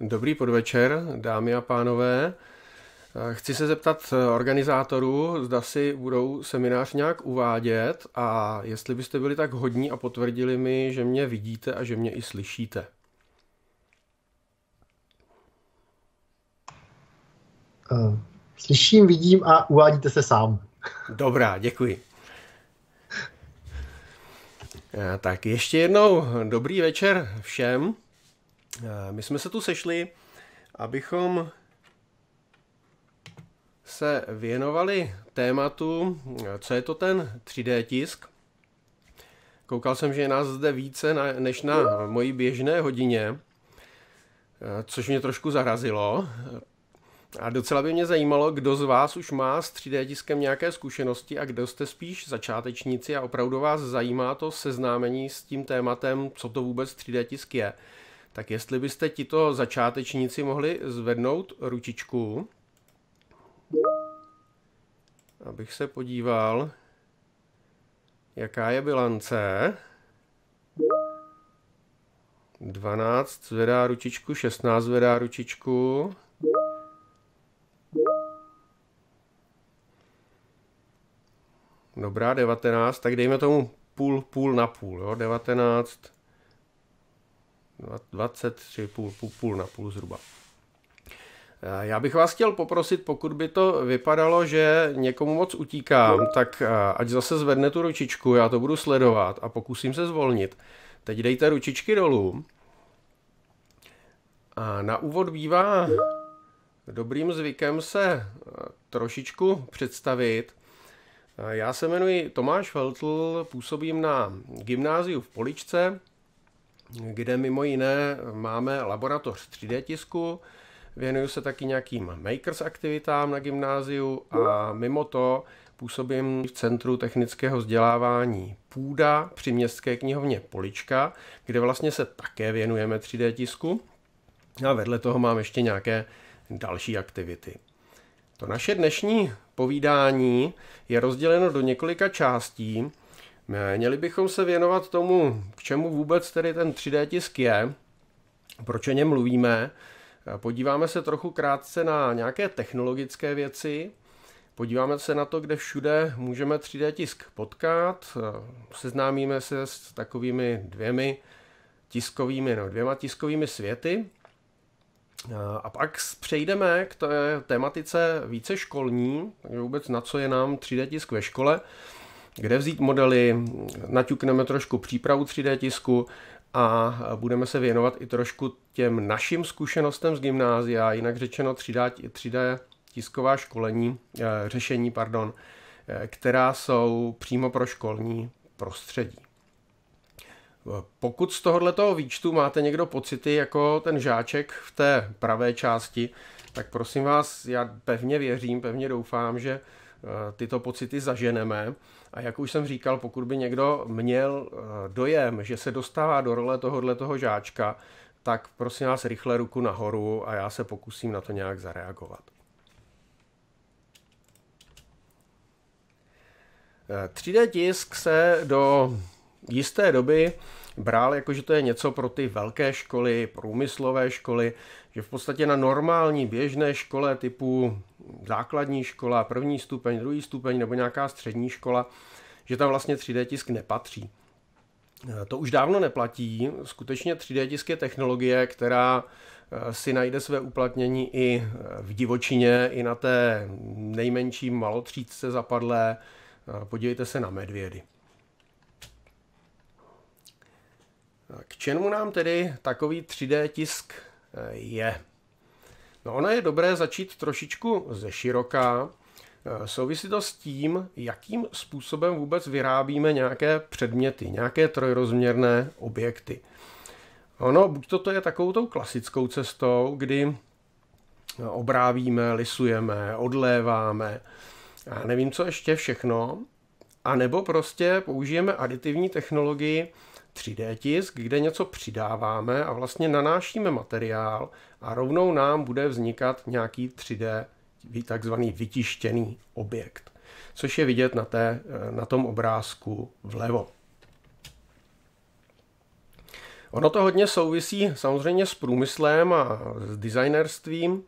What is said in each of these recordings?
Dobrý podvečer, dámy a pánové. Eh, chci se zeptat eh, organizátorů, zda si budou seminář nějak uvádět a jestli byste byli tak hodní a potvrdili mi, že mě vidíte a že mě i slyšíte. Eh, slyším, vidím a uvádíte se sám. Dobrá, děkuji. Tak ještě jednou dobrý večer všem. Eh, my jsme se tu sešli, abychom se věnovali tématu, eh, co je to ten 3D tisk. Koukal jsem, že je nás zde více na, než na mojí běžné hodině, eh, což mě trošku zarazilo. A docela by mě zajímalo, kdo z vás už má s 3D tiskem nějaké zkušenosti a kdo jste spíš začátečníci a opravdu vás zajímá to seznámení s tím tématem, co to vůbec 3D tisk je. Tak jestli byste ti to začátečníci mohli zvednout ručičku, abych se podíval, jaká je bilance. 12 zvedá ručičku, 16 zvedá ručičku. Dobrá, 19, tak dejme tomu půl, půl na půl, jo? 19 23, půl, půl, půl na půl zhruba. Eh, já bych vás chtěl poprosit, pokud by to vypadalo, že někomu moc utíkám, tak eh, ať zase zvedne tu ručičku, já to budu sledovat a pokusím se zvolnit. Teď dejte ručičky dolů. A na úvod bývá dobrým zvykem se eh, trošičku představit. Já se jmenuji Tomáš Veltl, působím na gymnáziu v Poličce, kde mimo jiné máme laboratoř 3D tisku, věnuju se taky nějakým makers aktivitám na gymnáziu a mimo to působím v Centru technického vzdělávání Půda při městské knihovně Polička, kde vlastně se také věnujeme 3D tisku. A vedle toho mám ještě nějaké další aktivity. To naše dnešní povídání je rozděleno do několika částí. Měli bychom se věnovat tomu, k čemu vůbec tedy ten 3D tisk je, proč o něm mluvíme. Podíváme se trochu krátce na nějaké technologické věci, podíváme se na to, kde všude můžeme 3D tisk potkat, seznámíme se s takovými dvěmi tiskovými, no, dvěma tiskovými světy. A pak přejdeme k té tematice více školní, takže vůbec na co je nám 3D tisk ve škole kde vzít modely, naťukneme trošku přípravu 3D tisku a budeme se věnovat i trošku těm našim zkušenostem z gymnázia, jinak řečeno 3D, 3D tisková školení, eh, řešení, pardon, eh, která jsou přímo pro školní prostředí. Pokud z tohoto výčtu máte někdo pocity jako ten žáček v té pravé části, tak prosím vás, já pevně věřím, pevně doufám, že eh, tyto pocity zaženeme a jak už jsem říkal, pokud by někdo měl eh, dojem, že se dostává do role tohohle toho žáčka, tak prosím vás rychle ruku nahoru a já se pokusím na to nějak zareagovat. E, eh, 3D tisk se do jisté doby bral, jakože to je něco pro ty velké školy, průmyslové školy, že v podstatě na normální běžné škole typu základní škola, první stupeň, druhý stupeň nebo nějaká střední škola, že tam vlastně 3D tisk nepatří. E, to už dávno neplatí. Skutečně 3D tisk je technologie, která e, si najde své uplatnění i e, v divočině, i na té nejmenší malotřídce zapadlé. Podívejte se na medvědy. K čemu nám tedy takový 3D tisk je? No ono je dobré začít trošičku ze široká. E, souvisí to s tím, jakým způsobem vůbec vyrábíme nějaké předměty, nějaké trojrozměrné objekty. Ono, buď to je takovou tou klasickou cestou, kdy e, obrávíme, lisujeme, odléváme, já nevím co ještě všechno, a nebo prostě použijeme aditivní technologii, 3D tisk, kde něco přidáváme a vlastně nanášíme materiál a rovnou nám bude vznikat nějaký 3D takzvaný vytištěný objekt, což je vidět na, té, eh, na tom obrázku vlevo. Ono to hodně souvisí samozřejmě s průmyslem a s designerstvím,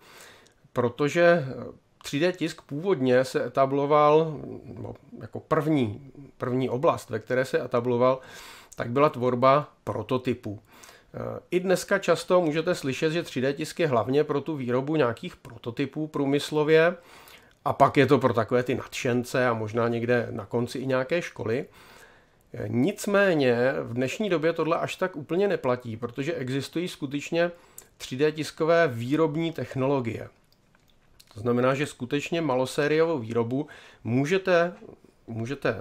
protože 3D eh, tisk původně se etabloval no, jako první, první oblast, ve které se etabloval tak byla tvorba prototypů. E, I dneska často můžete slyšet, že 3D tisk je hlavně pro tu výrobu nějakých prototypů průmyslově a pak je to pro takové ty nadšence a možná někde na konci i nějaké školy. E, nicméně v dnešní době tohle až tak úplně neplatí, protože existují skutečně 3D tiskové výrobní technologie. To znamená, že skutečně malosériovou výrobu můžete můžete eh,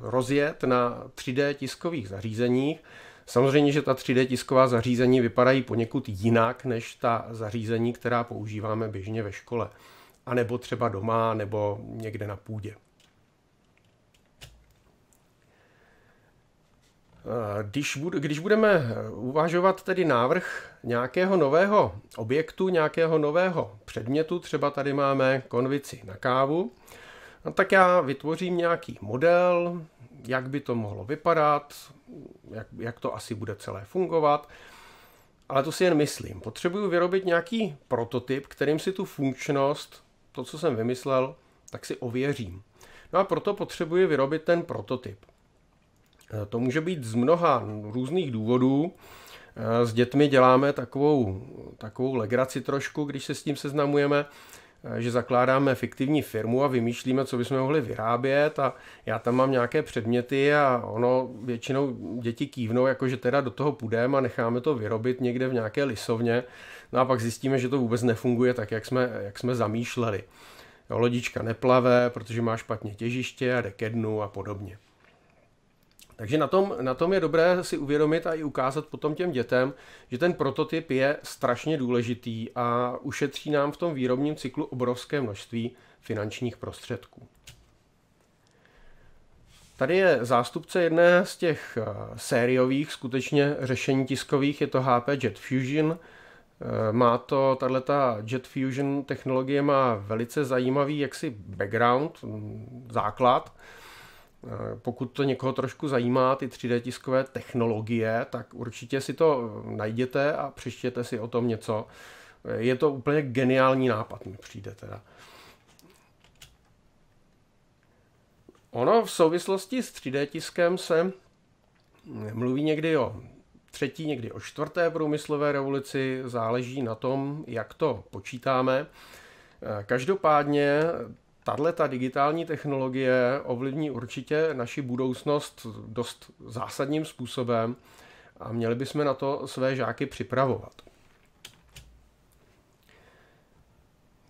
rozjet na 3D tiskových zařízeních. Samozřejmě, že ta 3D tisková zařízení vypadají poněkud jinak než ta zařízení, která používáme běžně ve škole, a nebo třeba doma, nebo někde na půdě. Eh, když, když budeme eh, uvažovat tedy návrh nějakého nového objektu, nějakého nového předmětu, třeba tady máme konvici na kávu, No tak já vytvořím nějaký model, jak by to mohlo vypadat, jak, jak to asi bude celé fungovat, ale to si jen myslím. Potřebuju vyrobit nějaký prototyp, kterým si tu funkčnost, to, co jsem vymyslel, tak si ověřím. No a proto potřebuji vyrobit ten prototyp. Eh, to může být z mnoha různých důvodů. Eh, s dětmi děláme takovou, takovou legraci trošku, když se s tím seznamujeme. Eh, že zakládáme fiktivní firmu a vymýšlíme, co bychom mohli vyrábět a já tam mám nějaké předměty a ono většinou děti kývnou, jakože teda do toho půjdeme a necháme to vyrobit někde v nějaké lisovně. No a pak zjistíme, že to vůbec nefunguje tak, jak jsme, jak jsme zamýšleli. Jo, lodička neplave, protože má špatně těžiště a jde ke dnu a podobně. Takže na tom, na tom je dobré si uvědomit a i ukázat potom těm dětem, že ten prototyp je strašně důležitý a ušetří nám v tom výrobním cyklu obrovské množství finančních prostředků. Tady je zástupce jedné z těch eh, sériových skutečně řešení tiskových, je to HP Jet Fusion. Eh, má to, tato Jet Fusion technologie má velice zajímavý jaksi background, mm, základ, Eh, pokud to někoho trošku zajímá, ty 3D tiskové technologie, tak určitě si to eh, najděte a přištěte si o tom něco. Eh, je to úplně geniální nápad, mi přijde teda. Ono v souvislosti s 3D tiskem se mluví někdy o třetí, někdy o čtvrté průmyslové revoluci, záleží na tom, jak to počítáme. Každopádně tahle ta digitální technologie ovlivní určitě naši budoucnost dost zásadním způsobem a měli bychom na to své žáky připravovat.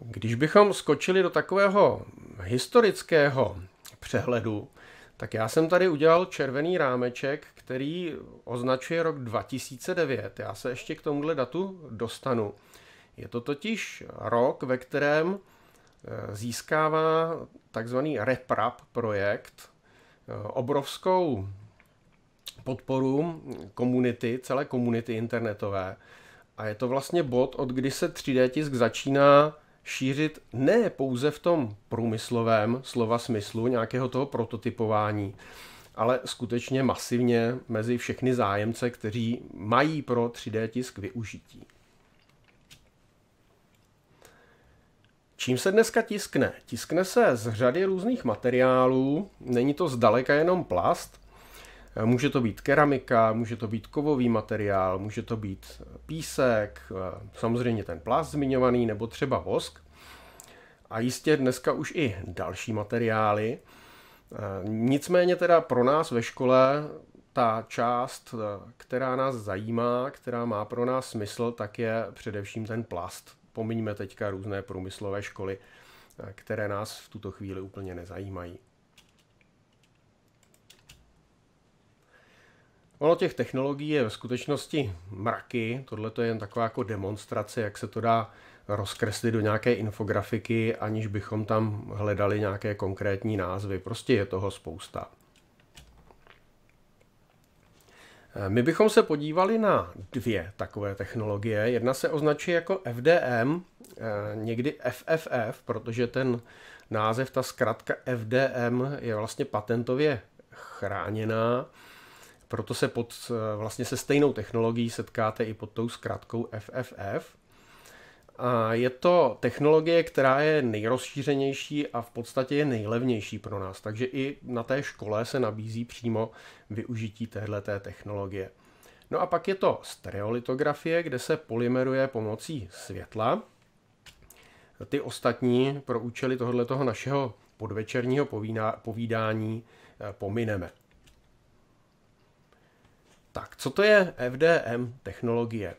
Když bychom skočili do takového historického přehledu, tak já jsem tady udělal červený rámeček, který označuje rok 2009. Já se ještě k tomuhle datu dostanu. Je to totiž rok, ve kterém získává takzvaný REPRAP projekt obrovskou podporu komunity, celé komunity internetové. A je to vlastně bod, od kdy se 3D tisk začíná šířit ne pouze v tom průmyslovém slova smyslu nějakého toho prototypování, ale skutečně masivně mezi všechny zájemce, kteří mají pro 3D tisk využití. Čím se dneska tiskne? Tiskne se z řady různých materiálů, není to zdaleka jenom plast, může to být keramika, může to být kovový materiál, může to být písek, samozřejmě ten plast zmiňovaný, nebo třeba vosk. A jistě dneska už i další materiály. Nicméně teda pro nás ve škole ta část, která nás zajímá, která má pro nás smysl, tak je především ten plast. Pomiňme teďka různé průmyslové školy, eh, které nás v tuto chvíli úplně nezajímají. Ono těch technologií je ve skutečnosti mraky. Tohle je jen taková jako demonstrace, jak se to dá rozkreslit do nějaké infografiky, aniž bychom tam hledali nějaké konkrétní názvy. Prostě je toho spousta. Eh, my bychom se podívali na dvě takové technologie. Jedna se označuje jako FDM, eh, někdy FFF, protože ten název, ta zkratka FDM je vlastně patentově chráněná, proto se pod eh, vlastně se stejnou technologií setkáte i pod tou zkratkou FFF. A je to technologie, která je nejrozšířenější a v podstatě je nejlevnější pro nás. Takže i na té škole se nabízí přímo využití téhleté technologie. No a pak je to stereolitografie, kde se polymeruje pomocí světla. Ty ostatní pro účely tohoto našeho podvečerního povídání eh, pomineme. Tak, co to je FDM technologie?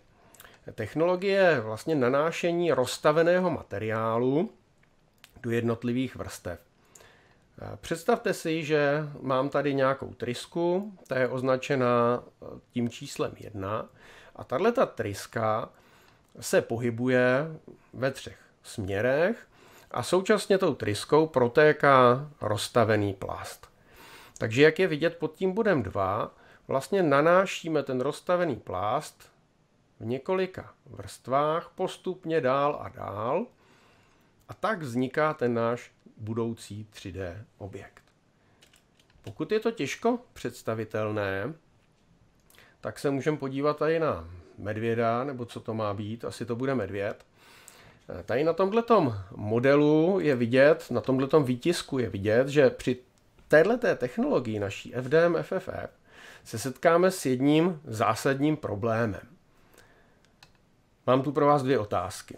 Technologie vlastně nanášení rozstaveného materiálu do jednotlivých vrstev. Představte si, že mám tady nějakou trysku, ta je označena eh, tím číslem 1 a tahle ta tryska se pohybuje ve třech směrech a současně tou tryskou protéká rozstavený plast. Takže jak je vidět pod tím bodem 2, vlastně nanášíme ten rozstavený plast v několika vrstvách postupně dál a dál a tak vzniká ten náš budoucí 3D objekt. Pokud je to těžko představitelné, tak se můžeme podívat tady na medvěda, nebo co to má být, asi to bude medvěd. Tady na tomto modelu je vidět, na tomto výtisku je vidět, že při této technologii naší FDM FFF e se setkáme s jedním zásadním problémem. Mám tu pro vás dvě otázky.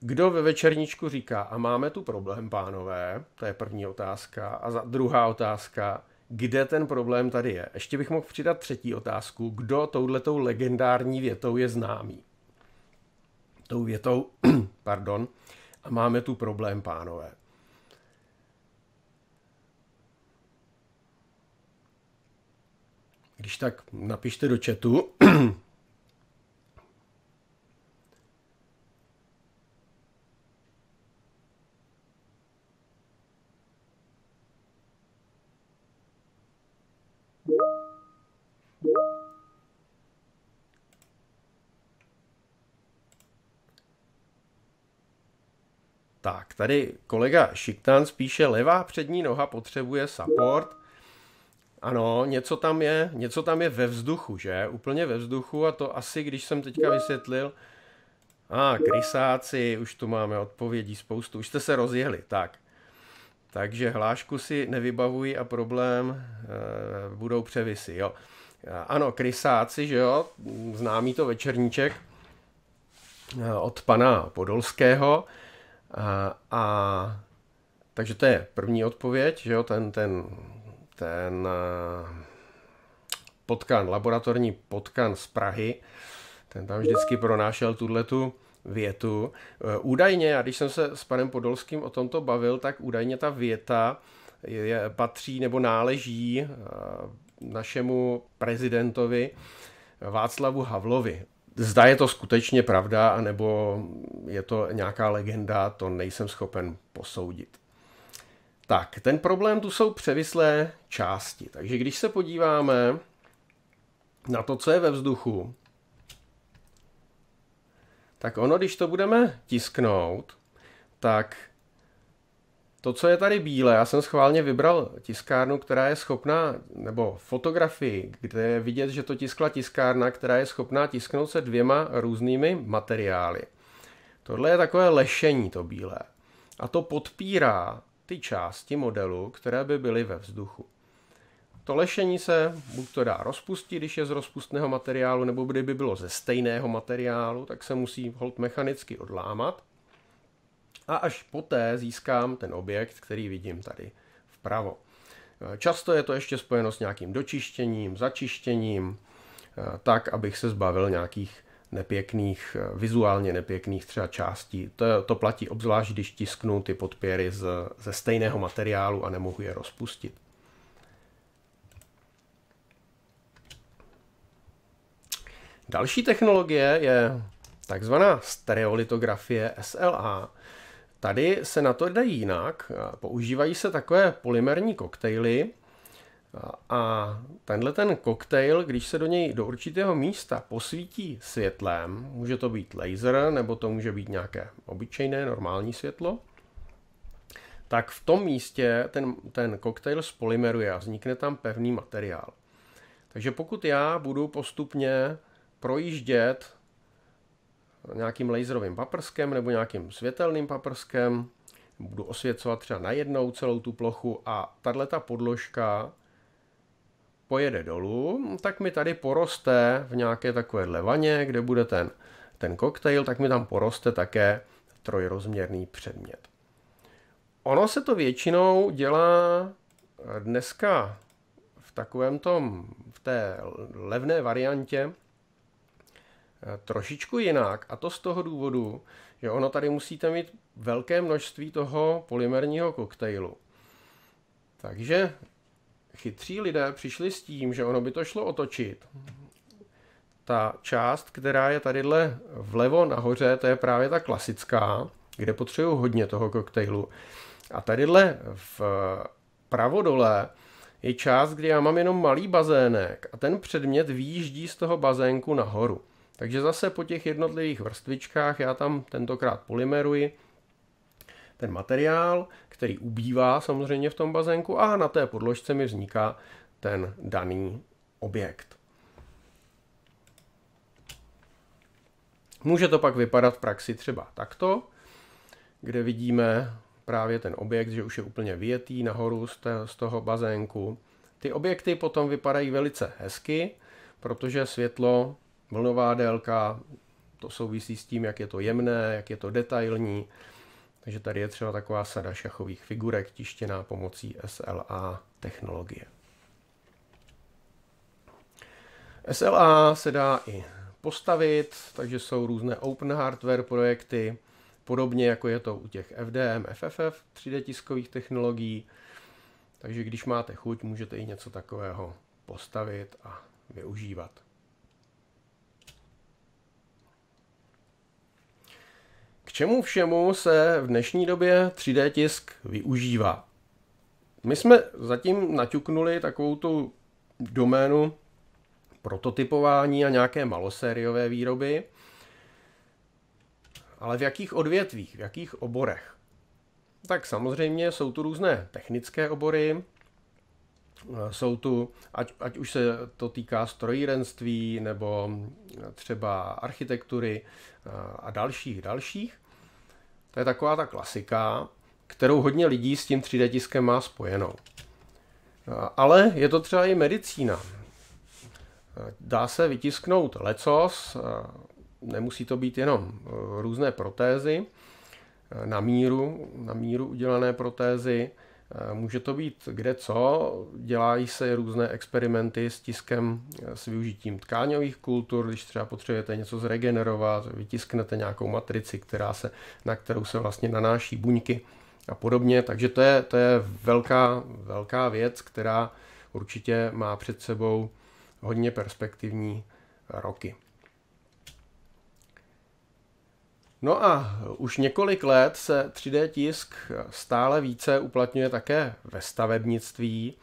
Kdo ve večerničku říká, a máme tu problém, pánové, to je první otázka. A za, druhá otázka, kde ten problém tady je. Ještě bych mohl přidat třetí otázku, kdo touhletou legendární větou je známý. Tou větou, pardon, a máme tu problém, pánové. Když tak napište do chatu, Tak, tady kolega Šiktan spíše levá přední noha potřebuje support. Ano, něco tam je, něco tam je ve vzduchu, že? Úplně ve vzduchu a to asi, když jsem teďka vysvětlil, a ah, krysáci, už tu máme odpovědí spoustu, už jste se rozjeli, tak. Takže hlášku si nevybavují a problém e, budou převisy, jo. Ano, krysáci, že jo, známý to večerníček eh, od pana Podolského, a, a takže to je první odpověď, že jo, ten, ten, ten eh, potkan, laboratorní potkan z Prahy, ten tam vždycky pronášel tuhletu větu. Eh, údajně, a když jsem se s panem Podolským o tomto bavil, tak údajně ta věta je, patří nebo náleží eh, našemu prezidentovi Václavu Havlovi. Zda je to skutečně pravda, anebo je to nějaká legenda, to nejsem schopen posoudit. Tak, ten problém tu jsou převislé části. Takže když se podíváme na to, co je ve vzduchu, tak ono, když to budeme tisknout, tak to, co je tady bílé, já jsem schválně vybral tiskárnu, která je schopná, nebo fotografii, kde je vidět, že to tiskla tiskárna, která je schopná tisknout se dvěma různými materiály. Tohle je takové lešení, to bílé. A to podpírá ty části modelu, které by byly ve vzduchu. To lešení se buď to dá rozpustit, když je z rozpustného materiálu, nebo kdyby bylo ze stejného materiálu, tak se musí hold mechanicky odlámat a až poté získám ten objekt, který vidím tady vpravo. Eh, často je to ještě spojeno s nějakým dočištěním, začištěním, eh, tak, abych se zbavil nějakých nepěkných, eh, vizuálně nepěkných třeba částí. To, to platí obzvlášť, když tisknu ty podpěry z, ze stejného materiálu a nemohu je rozpustit. Další technologie je takzvaná stereolitografie SLA, Tady se na to jde jinak, používají se takové polymerní koktejly a tenhle ten koktejl, když se do něj do určitého místa posvítí světlem, může to být laser nebo to může být nějaké obyčejné normální světlo, tak v tom místě ten, ten koktejl spolymeruje a vznikne tam pevný materiál. Takže pokud já budu postupně projíždět nějakým laserovým paprskem nebo nějakým světelným paprskem. Budu osvěcovat třeba najednou celou tu plochu a tahle ta podložka pojede dolů, tak mi tady poroste v nějaké takové levaně, kde bude ten, ten koktejl, tak mi tam poroste také trojrozměrný předmět. Ono se to většinou dělá eh, dneska v takovém tom, v té levné variantě, trošičku jinak a to z toho důvodu, že ono tady musíte mít velké množství toho polymerního koktejlu. Takže chytří lidé přišli s tím, že ono by to šlo otočit. Ta část, která je tadyhle vlevo nahoře, to je právě ta klasická, kde potřebuju hodně toho koktejlu. A tadyhle v pravo dole je část, kde já mám jenom malý bazének a ten předmět výjíždí z toho bazénku nahoru. Takže zase po těch jednotlivých vrstvičkách já tam tentokrát polymeruji ten materiál, který ubývá samozřejmě v tom bazénku a na té podložce mi vzniká ten daný objekt. Může to pak vypadat v praxi třeba takto, kde vidíme právě ten objekt, že už je úplně vyjetý nahoru z toho bazénku. Ty objekty potom vypadají velice hezky, protože světlo vlnová délka, to souvisí s tím, jak je to jemné, jak je to detailní. Takže tady je třeba taková sada šachových figurek tištěná pomocí SLA technologie. SLA se dá i postavit, takže jsou různé open hardware projekty, podobně jako je to u těch FDM, FFF, 3D tiskových technologií. Takže když máte chuť, můžete i něco takového postavit a využívat. čemu všemu se v dnešní době 3D tisk využívá? My jsme zatím naťuknuli takovou tu doménu prototypování a nějaké malosériové výroby, ale v jakých odvětvích, v jakých oborech? Tak samozřejmě jsou tu různé technické obory, jsou tu, ať, ať už se to týká strojírenství nebo třeba architektury a dalších, dalších. To je taková ta klasika, kterou hodně lidí s tím 3D tiskem má spojenou. Ale je to třeba i medicína. Dá se vytisknout lecos, nemusí to být jenom eh, různé protézy, eh, na míru, na míru udělané protézy, Eh, může to být kde co, dělají se různé experimenty s tiskem, eh, s využitím tkáňových kultur, když třeba potřebujete něco zregenerovat, vytisknete nějakou matrici, která se, na kterou se vlastně nanáší buňky a podobně. Takže to je, to je velká, velká věc, která určitě má před sebou hodně perspektivní roky. No a už několik let se 3D tisk stále více uplatňuje také ve stavebnictví.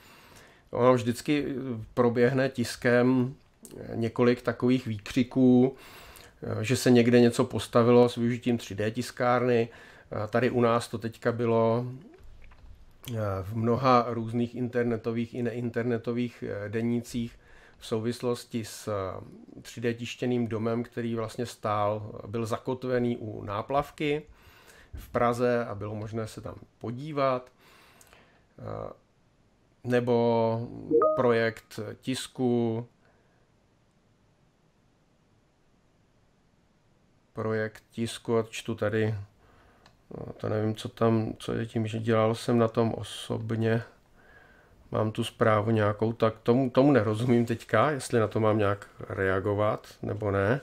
Ono vždycky proběhne tiskem několik takových výkřiků, že se někde něco postavilo s využitím 3D tiskárny. Tady u nás to teďka bylo eh, v mnoha různých internetových i neinternetových eh, denících v souvislosti s 3D eh, tištěným domem, který vlastně stál, byl zakotvený u náplavky v Praze a bylo možné se tam podívat. Eh, nebo projekt tisku, projekt tisku a čtu tady, no, to nevím, co tam, co je tím, že dělal jsem na tom osobně, mám tu zprávu nějakou, tak tomu, tomu nerozumím teďka, jestli na to mám nějak reagovat nebo ne.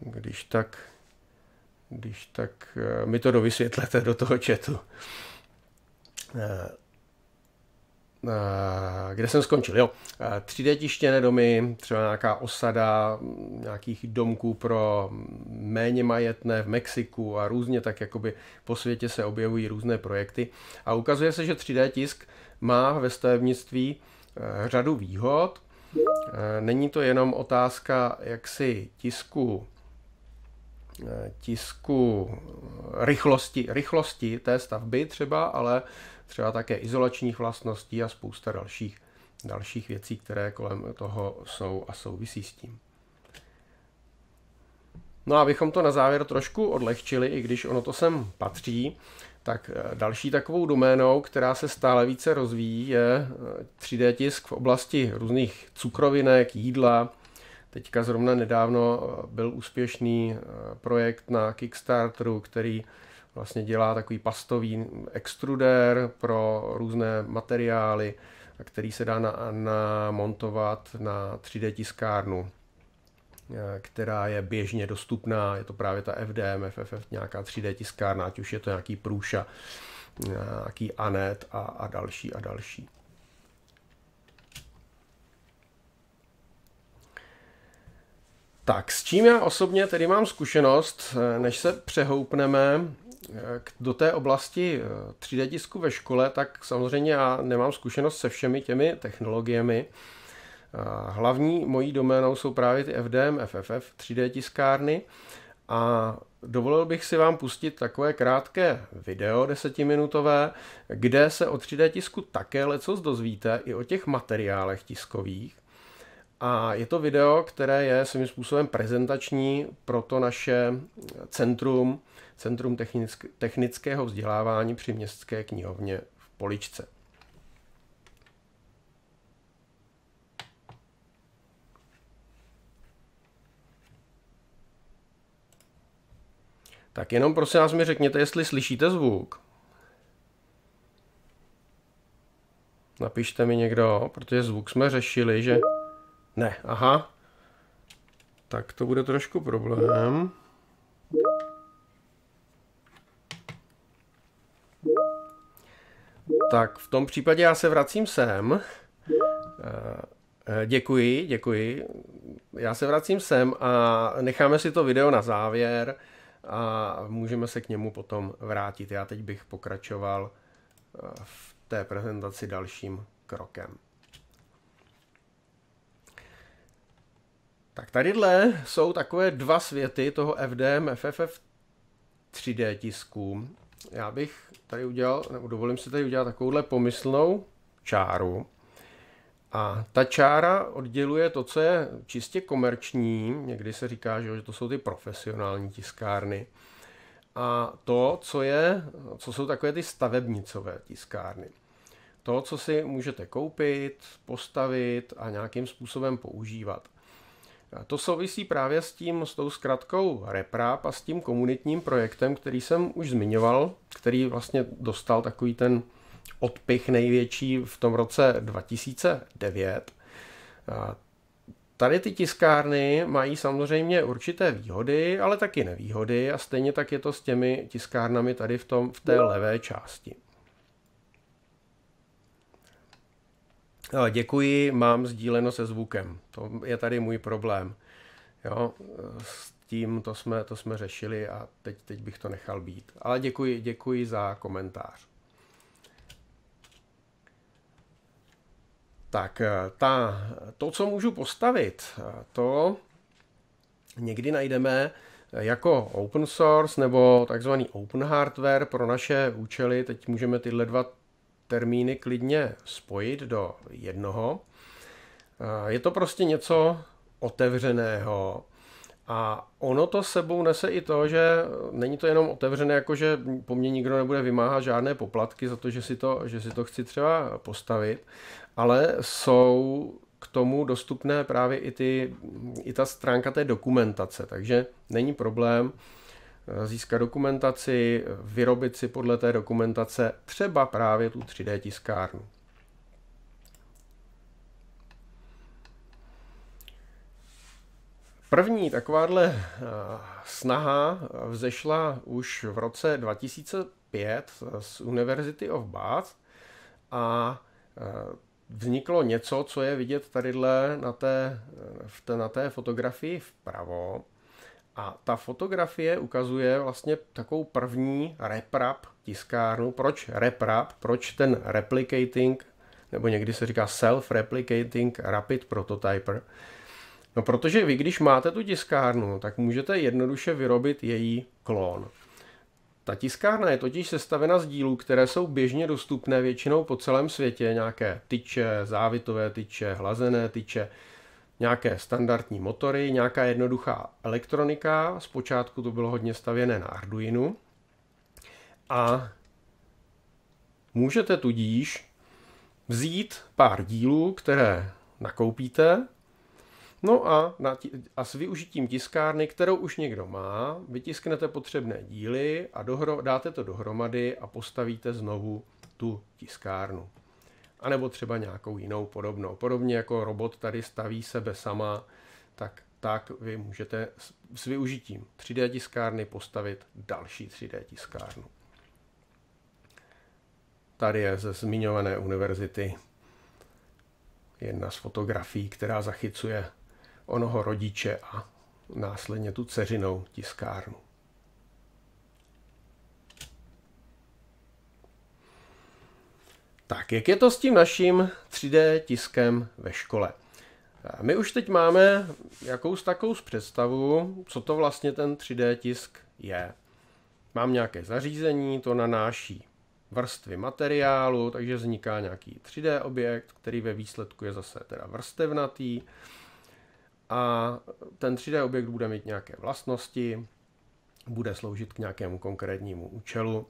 Když tak, když tak eh, mi to dovysvětlete do toho chatu. Eh, Eh, kde jsem skončil, jo. 3D eh, tištěné domy, třeba nějaká osada mm, nějakých domků pro méně majetné v Mexiku a různě tak jakoby po světě se objevují různé projekty a ukazuje se, že 3D tisk má ve stavebnictví eh, řadu výhod. Není to jenom otázka jaksi tisku tisku rychlosti, rychlosti té stavby třeba, ale třeba také izolačních vlastností a spousta dalších, dalších věcí, které kolem toho jsou a souvisí s tím. No a abychom to na závěr trošku odlehčili, i když ono to sem patří, tak eh, další takovou doménou, která se stále více rozvíjí, je 3D eh, tisk v oblasti různých cukrovinek, jídla. Teďka zrovna nedávno eh, byl úspěšný projekt na Kickstarteru, který vlastně dělá takový pastový extruder pro různé materiály, který se dá namontovat na, na 3D tiskárnu, eh, která je běžně dostupná, je to právě ta FDM, FFF, nějaká 3D tiskárna, ať už je to nějaký průša, eh, nějaký Anet a, a další a další. Tak, s čím já osobně tedy mám zkušenost, eh, než se přehoupneme do té oblasti 3D eh, tisku ve škole, tak samozřejmě já nemám zkušenost se všemi těmi technologiemi. Eh, hlavní mojí doménou jsou právě ty FDM, FFF, 3D tiskárny a dovolil bych si vám pustit takové krátké video desetiminutové, kde se o 3D tisku také leco dozvíte i o těch materiálech tiskových. A je to video, které je svým způsobem prezentační pro to naše centrum Centrum technick- technického vzdělávání při městské knihovně v Poličce. Tak jenom prosím vás mi řekněte, jestli slyšíte zvuk. Napište mi někdo, protože zvuk jsme řešili, že... Ne, aha. Tak to bude trošku problém. Tak v tom případě já se vracím sem. Eh, eh, děkuji, děkuji. Já se vracím sem a necháme si to video na závěr a můžeme se k němu potom vrátit. Já teď bych pokračoval eh, v té prezentaci dalším krokem. Tak tadyhle jsou takové dva světy toho FDM FFF 3D tisku já bych tady udělal, nebo dovolím si tady udělat takovouhle pomyslnou čáru. A ta čára odděluje to, co je čistě komerční, někdy se říká, že to jsou ty profesionální tiskárny, a to, co, je, co jsou takové ty stavebnicové tiskárny. To, co si můžete koupit, postavit a nějakým způsobem používat. To souvisí právě s tím, s tou zkratkou RepRap a s tím komunitním projektem, který jsem už zmiňoval, který vlastně dostal takový ten odpich největší v tom roce 2009. Tady ty tiskárny mají samozřejmě určité výhody, ale taky nevýhody a stejně tak je to s těmi tiskárnami tady v, tom, v té no. levé části. děkuji, mám sdíleno se zvukem. To je tady můj problém. Jo, s tím to jsme, to jsme řešili a teď, teď bych to nechal být. Ale děkuji, děkuji za komentář. Tak eh, ta, to, co můžu postavit, eh, to někdy najdeme jako open source nebo takzvaný open hardware pro naše účely. Teď můžeme tyhle dva termíny klidně spojit do jednoho. Je to prostě něco otevřeného a ono to sebou nese i to, že není to jenom otevřené, jako že po mně nikdo nebude vymáhat žádné poplatky za to, že si to, že si to chci třeba postavit, ale jsou k tomu dostupné právě i, ty, i ta stránka té dokumentace, takže není problém získat dokumentaci, vyrobit si podle té dokumentace třeba právě tu 3D tiskárnu. První takováhle eh, snaha vzešla už v roce 2005 z University of Bath a eh, vzniklo něco, co je vidět tadyhle na té, eh, na té fotografii vpravo. A ta fotografie ukazuje vlastně takovou první reprap tiskárnu. Proč reprap? Proč ten replicating, nebo někdy se říká self-replicating rapid prototyper? No protože vy, když máte tu tiskárnu, tak můžete jednoduše vyrobit její klon. Ta tiskárna je totiž sestavena z dílů, které jsou běžně dostupné většinou po celém světě, nějaké tyče, závitové tyče, hlazené tyče, nějaké standardní motory, nějaká jednoduchá elektronika. Zpočátku to bylo hodně stavěné na Arduino. A můžete tudíž vzít pár dílů, které nakoupíte, No a, na, a s využitím tiskárny, kterou už někdo má, vytisknete potřebné díly a dohro, dáte to dohromady a postavíte znovu tu tiskárnu anebo třeba nějakou jinou podobnou. Podobně jako robot tady staví sebe sama, tak tak vy můžete s využitím 3D tiskárny postavit další 3D tiskárnu. Tady je ze zmiňované univerzity jedna z fotografií, která zachycuje onoho rodiče a následně tu ceřinou tiskárnu. Tak, jak je to s tím naším 3D tiskem ve škole? My už teď máme jakous takovou představu, co to vlastně ten 3D tisk je. Mám nějaké zařízení, to nanáší vrstvy materiálu, takže vzniká nějaký 3D objekt, který ve výsledku je zase teda vrstevnatý. A ten 3D objekt bude mít nějaké vlastnosti, bude sloužit k nějakému konkrétnímu účelu.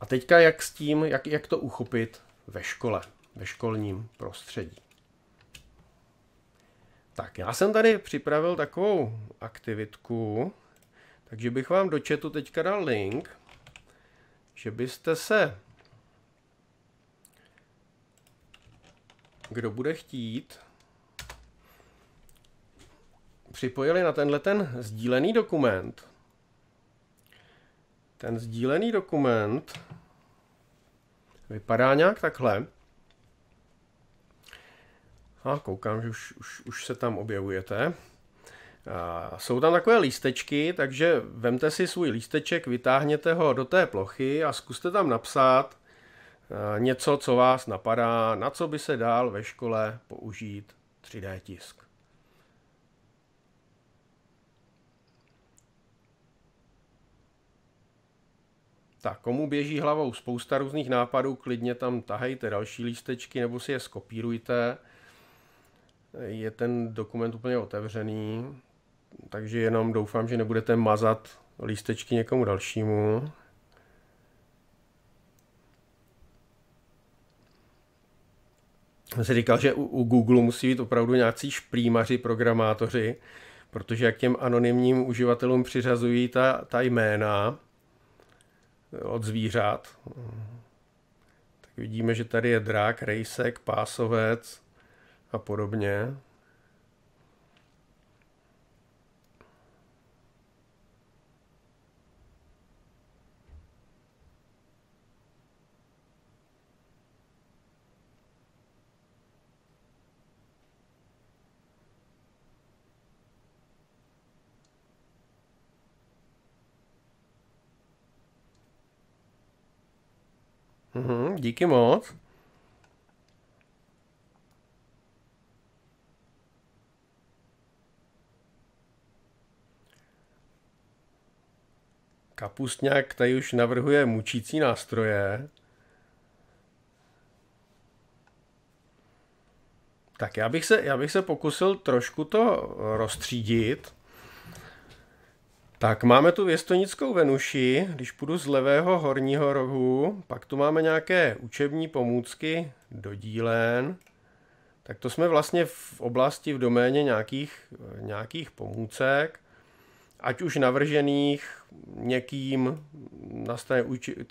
A teďka jak s tím, jak, jak to uchopit ve škole, ve školním prostředí. Tak, já jsem tady připravil takovou aktivitku, takže bych vám do chatu teďka dal link, že byste se, kdo bude chtít, připojili na tenhle ten sdílený dokument, ten sdílený dokument vypadá nějak takhle. A koukám, že už, už, už se tam objevujete. A jsou tam takové lístečky, takže vemte si svůj lísteček, vytáhněte ho do té plochy a zkuste tam napsat e, něco, co vás napadá, na co by se dál ve škole použít 3D tisk. Tak, komu běží hlavou spousta různých nápadů, klidně tam tahejte další lístečky nebo si je skopírujte. Je ten dokument úplně otevřený, takže jenom doufám, že nebudete mazat lístečky někomu dalšímu. Já říkal, že u, u Google musí být opravdu nějací šprýmaři, programátoři, protože jak těm anonymním uživatelům přiřazují ta, ta jména, od zvířat. Tak vidíme, že tady je drak, rejsek, pásovec a podobně. Mhm, díky moc. Kapustňák tady už navrhuje mučící nástroje. Tak já bych se, já bych se pokusil trošku to rozstřídit. Tak máme tu věstonickou Venuši, když půjdu z levého horního rohu, pak tu máme nějaké učební pomůcky do dílen, tak to jsme vlastně v oblasti, v doméně nějakých, nějakých pomůcek, ať už navržených někým na straně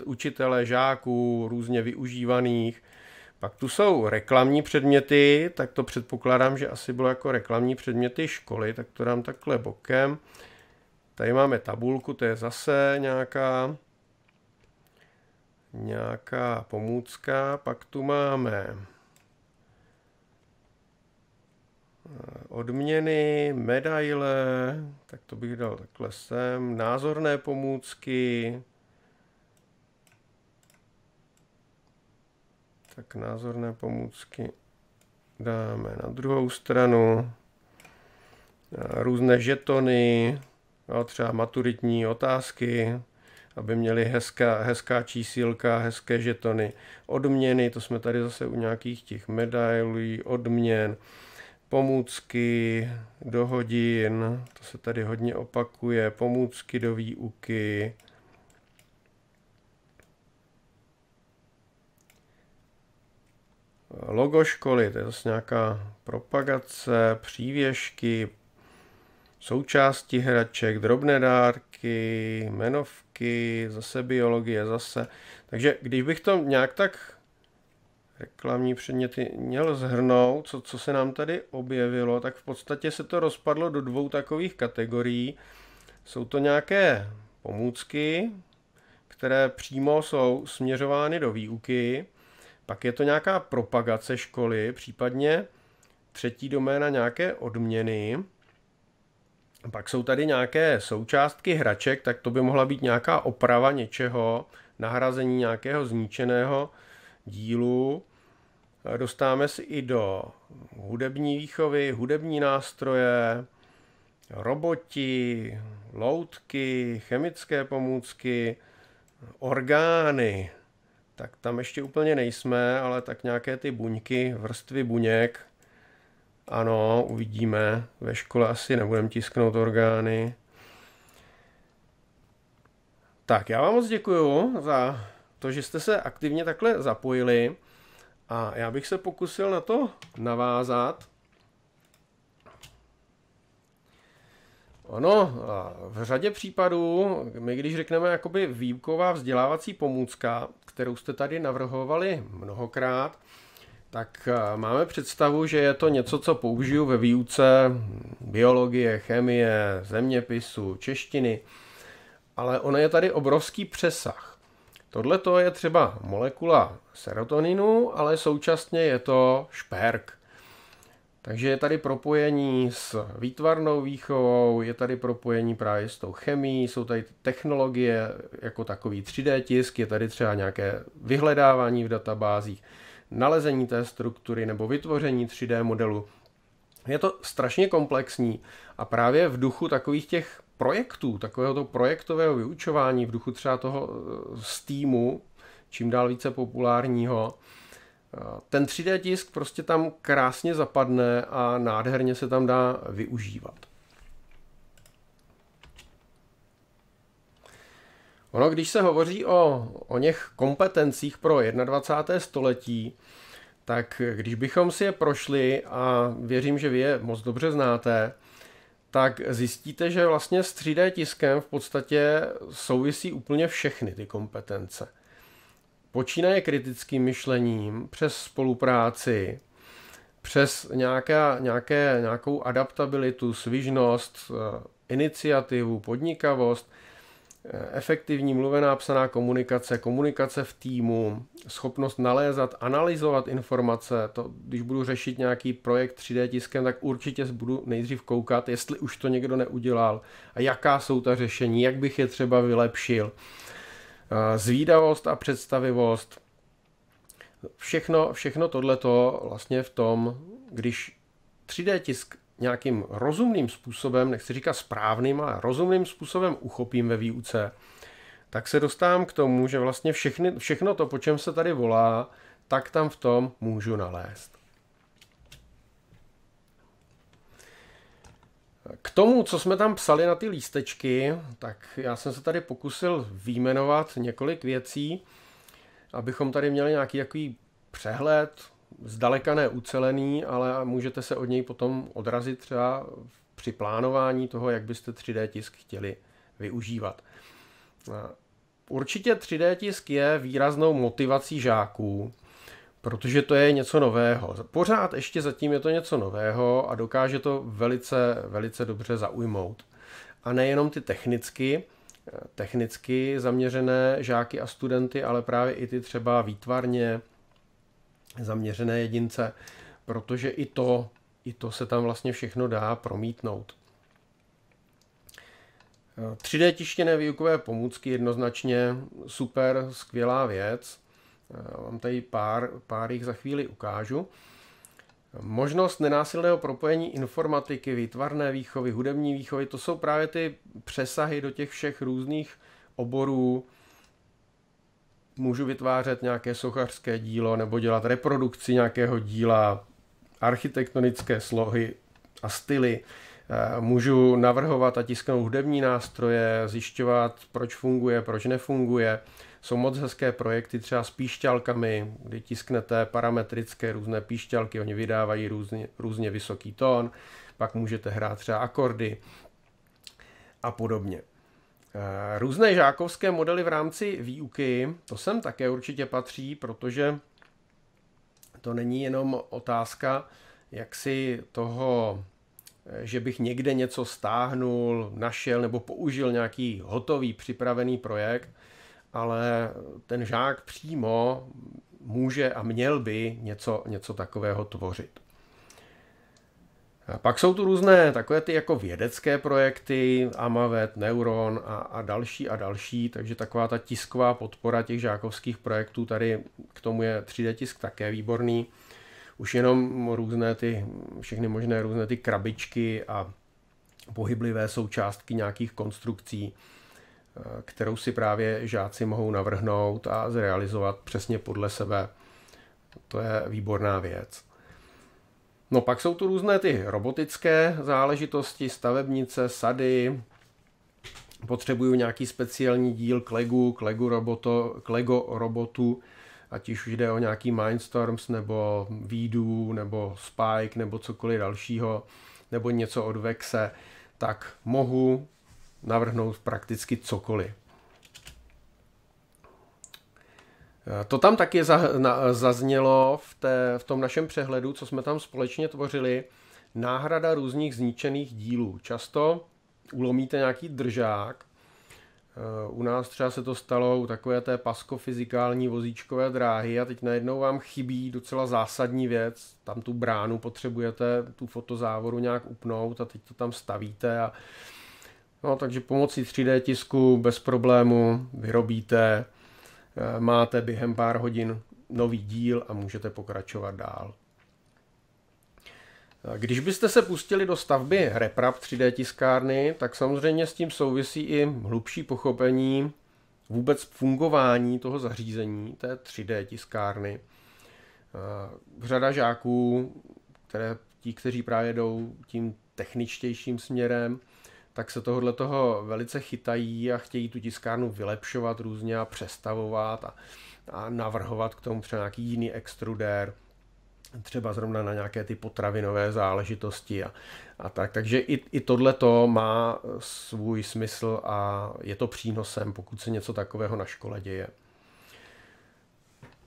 učitele, žáků, různě využívaných. Pak tu jsou reklamní předměty, tak to předpokládám, že asi bylo jako reklamní předměty školy, tak to dám takhle bokem. Tady máme tabulku, to je zase nějaká, nějaká pomůcka. Pak tu máme eh, odměny, medaile, tak to bych dal takhle sem, názorné pomůcky, tak názorné pomůcky dáme na druhou stranu, eh, různé žetony, jo, třeba maturitní otázky, aby měli hezká, hezká čísílka, hezké žetony, odměny, to jsme tady zase u nějakých těch medailí, odměn, pomůcky do hodin, to se tady hodně opakuje, pomůcky do výuky, logo školy, to je zase nějaká propagace, přívěšky, Součásti hraček, drobné dárky, jmenovky, zase biologie, zase. Takže když bych to nějak tak reklamní předměty měl zhrnout, co, co se nám tady objevilo, tak v podstatě se to rozpadlo do dvou takových kategorií. Jsou to nějaké pomůcky, které přímo jsou směřovány do výuky, pak je to nějaká propagace školy, případně třetí doména nějaké odměny, pak jsou tady nějaké součástky hraček, tak to by mohla být nějaká oprava něčeho, nahrazení nějakého zničeného dílu. Dostáváme si i do hudební výchovy, hudební nástroje, roboti, loutky, chemické pomůcky, orgány. Tak tam ještě úplně nejsme, ale tak nějaké ty buňky, vrstvy buněk – ano, uvidíme. Ve škole asi nebudem tisknout orgány. Tak, já vám moc děkuju za to, že jste se aktivně takhle zapojili. A já bych se pokusil na to navázat. Ono, v řadě případů, my když řekneme jakoby výuková vzdělávací pomůcka, kterou jste tady navrhovali mnohokrát, tak eh, máme představu, že je to něco, co použiju ve výuce biologie, chemie, zeměpisu, češtiny, ale ono je tady obrovský přesah. Tohle to je třeba molekula serotoninu, ale současně je to šperk. Takže je tady propojení s výtvarnou výchovou, je tady propojení právě s tou chemií, jsou tady technologie jako takový 3D tisk, je tady třeba nějaké vyhledávání v databázích nalezení té struktury nebo vytvoření 3D modelu. Je to strašně komplexní a právě v duchu takových těch projektů, takového to projektového vyučování, v duchu třeba toho Steamu, eh, čím dál více populárního, eh, ten 3D tisk prostě tam krásně zapadne a nádherně se tam dá využívat. Ono, když se hovoří o, o něch kompetencích pro 21. století, tak když bychom si je prošli a věřím, že vy je moc dobře znáte, tak zjistíte, že vlastně s 3D tiskem v podstatě souvisí úplně všechny ty kompetence. Počínaje kritickým myšlením, přes spolupráci, přes nějaká, nějaké, nějakou adaptabilitu, svižnost, eh, iniciativu, podnikavost – efektivní mluvená psaná komunikace, komunikace v týmu, schopnost nalézat, analyzovat informace, to, když budu řešit nějaký projekt 3D tiskem, tak určitě budu nejdřív koukat, jestli už to někdo neudělal a jaká jsou ta řešení, jak bych je třeba vylepšil. Eh, zvídavost a představivost, všechno, všechno tohleto vlastně v tom, když 3D tisk nějakým rozumným způsobem, nechci říkat správným, ale rozumným způsobem uchopím ve výuce, tak se dostávám k tomu, že vlastně všechny, všechno to, po čem se tady volá, tak tam v tom můžu nalézt. K tomu, co jsme tam psali na ty lístečky, tak já jsem se tady pokusil výjmenovat několik věcí, abychom tady měli nějaký takový přehled, zdaleka neucelený, ale můžete se od něj potom odrazit třeba při plánování toho, jak byste 3D tisk chtěli využívat. Určitě 3D tisk je výraznou motivací žáků, protože to je něco nového. Pořád ještě zatím je to něco nového a dokáže to velice, velice dobře zaujmout. A nejenom ty technicky, technicky zaměřené žáky a studenty, ale právě i ty třeba výtvarně, zaměřené jedince, protože i to, i to se tam vlastně všechno dá promítnout. 3D tištěné výukové pomůcky jednoznačně super, skvělá věc. Vám tady pár, pár jich za chvíli ukážu. Možnost nenásilného propojení informatiky, výtvarné výchovy, hudební výchovy, to jsou právě ty přesahy do těch všech různých oborů, můžu vytvářet nějaké sochařské dílo nebo dělat reprodukci nějakého díla, architektonické slohy a styly. Eh, můžu navrhovat a tisknout hudební nástroje, zjišťovat, proč funguje, proč nefunguje. Jsou moc hezké projekty třeba s píšťalkami, kdy tisknete parametrické různé píšťalky, oni vydávají různě, různě vysoký tón, pak můžete hrát třeba akordy a podobně. Eh, různé žákovské modely v rámci výuky, to sem také určitě patří, protože to není jenom otázka jak si toho, eh, že bych někde něco stáhnul, našel nebo použil nějaký hotový připravený projekt, ale ten žák přímo může a měl by něco, něco takového tvořit. Eh, pak jsou tu různé takové ty jako vědecké projekty, Amavet, Neuron a, a další a další, takže taková ta tisková podpora těch žákovských projektů, tady k tomu je 3D tisk také výborný. Už jenom různé ty, všechny možné různé ty krabičky a pohyblivé součástky nějakých konstrukcí, eh, kterou si právě žáci mohou navrhnout a zrealizovat přesně podle sebe. To je výborná věc. No pak jsou tu různé ty robotické záležitosti, stavebnice, sady, potřebuju nějaký speciální díl k LEGu, k LEGu roboto, k LEGO robotu, ať už jde o nějaký Mindstorms, nebo Vídu nebo Spike, nebo cokoliv dalšího, nebo něco od Vexe, tak mohu navrhnout prakticky cokoliv. To tam taky za, na, zaznělo v, té, v tom našem přehledu, co jsme tam společně tvořili, náhrada různých zničených dílů. Často ulomíte nějaký držák, eh, u nás třeba se to stalo u takové té paskofyzikální vozíčkové dráhy a teď najednou vám chybí docela zásadní věc, tam tu bránu potřebujete, tu fotozávoru nějak upnout a teď to tam stavíte a No, takže pomocí 3D tisku bez problému vyrobíte Eh, máte během pár hodin nový díl a můžete pokračovat dál. Eh, když byste se pustili do stavby reprav 3D tiskárny, tak samozřejmě s tím souvisí i hlubší pochopení vůbec fungování toho zařízení, té 3D tiskárny. Eh, řada žáků, které, ti, kteří právě jdou tím techničtějším směrem, tak se tohohle toho velice chytají a chtějí tu tiskárnu vylepšovat různě a přestavovat a, a navrhovat k tomu třeba nějaký jiný extruder, třeba zrovna na nějaké ty potravinové záležitosti a, a tak. Takže i, i tohle to má svůj smysl a je to přínosem, pokud se něco takového na škole děje.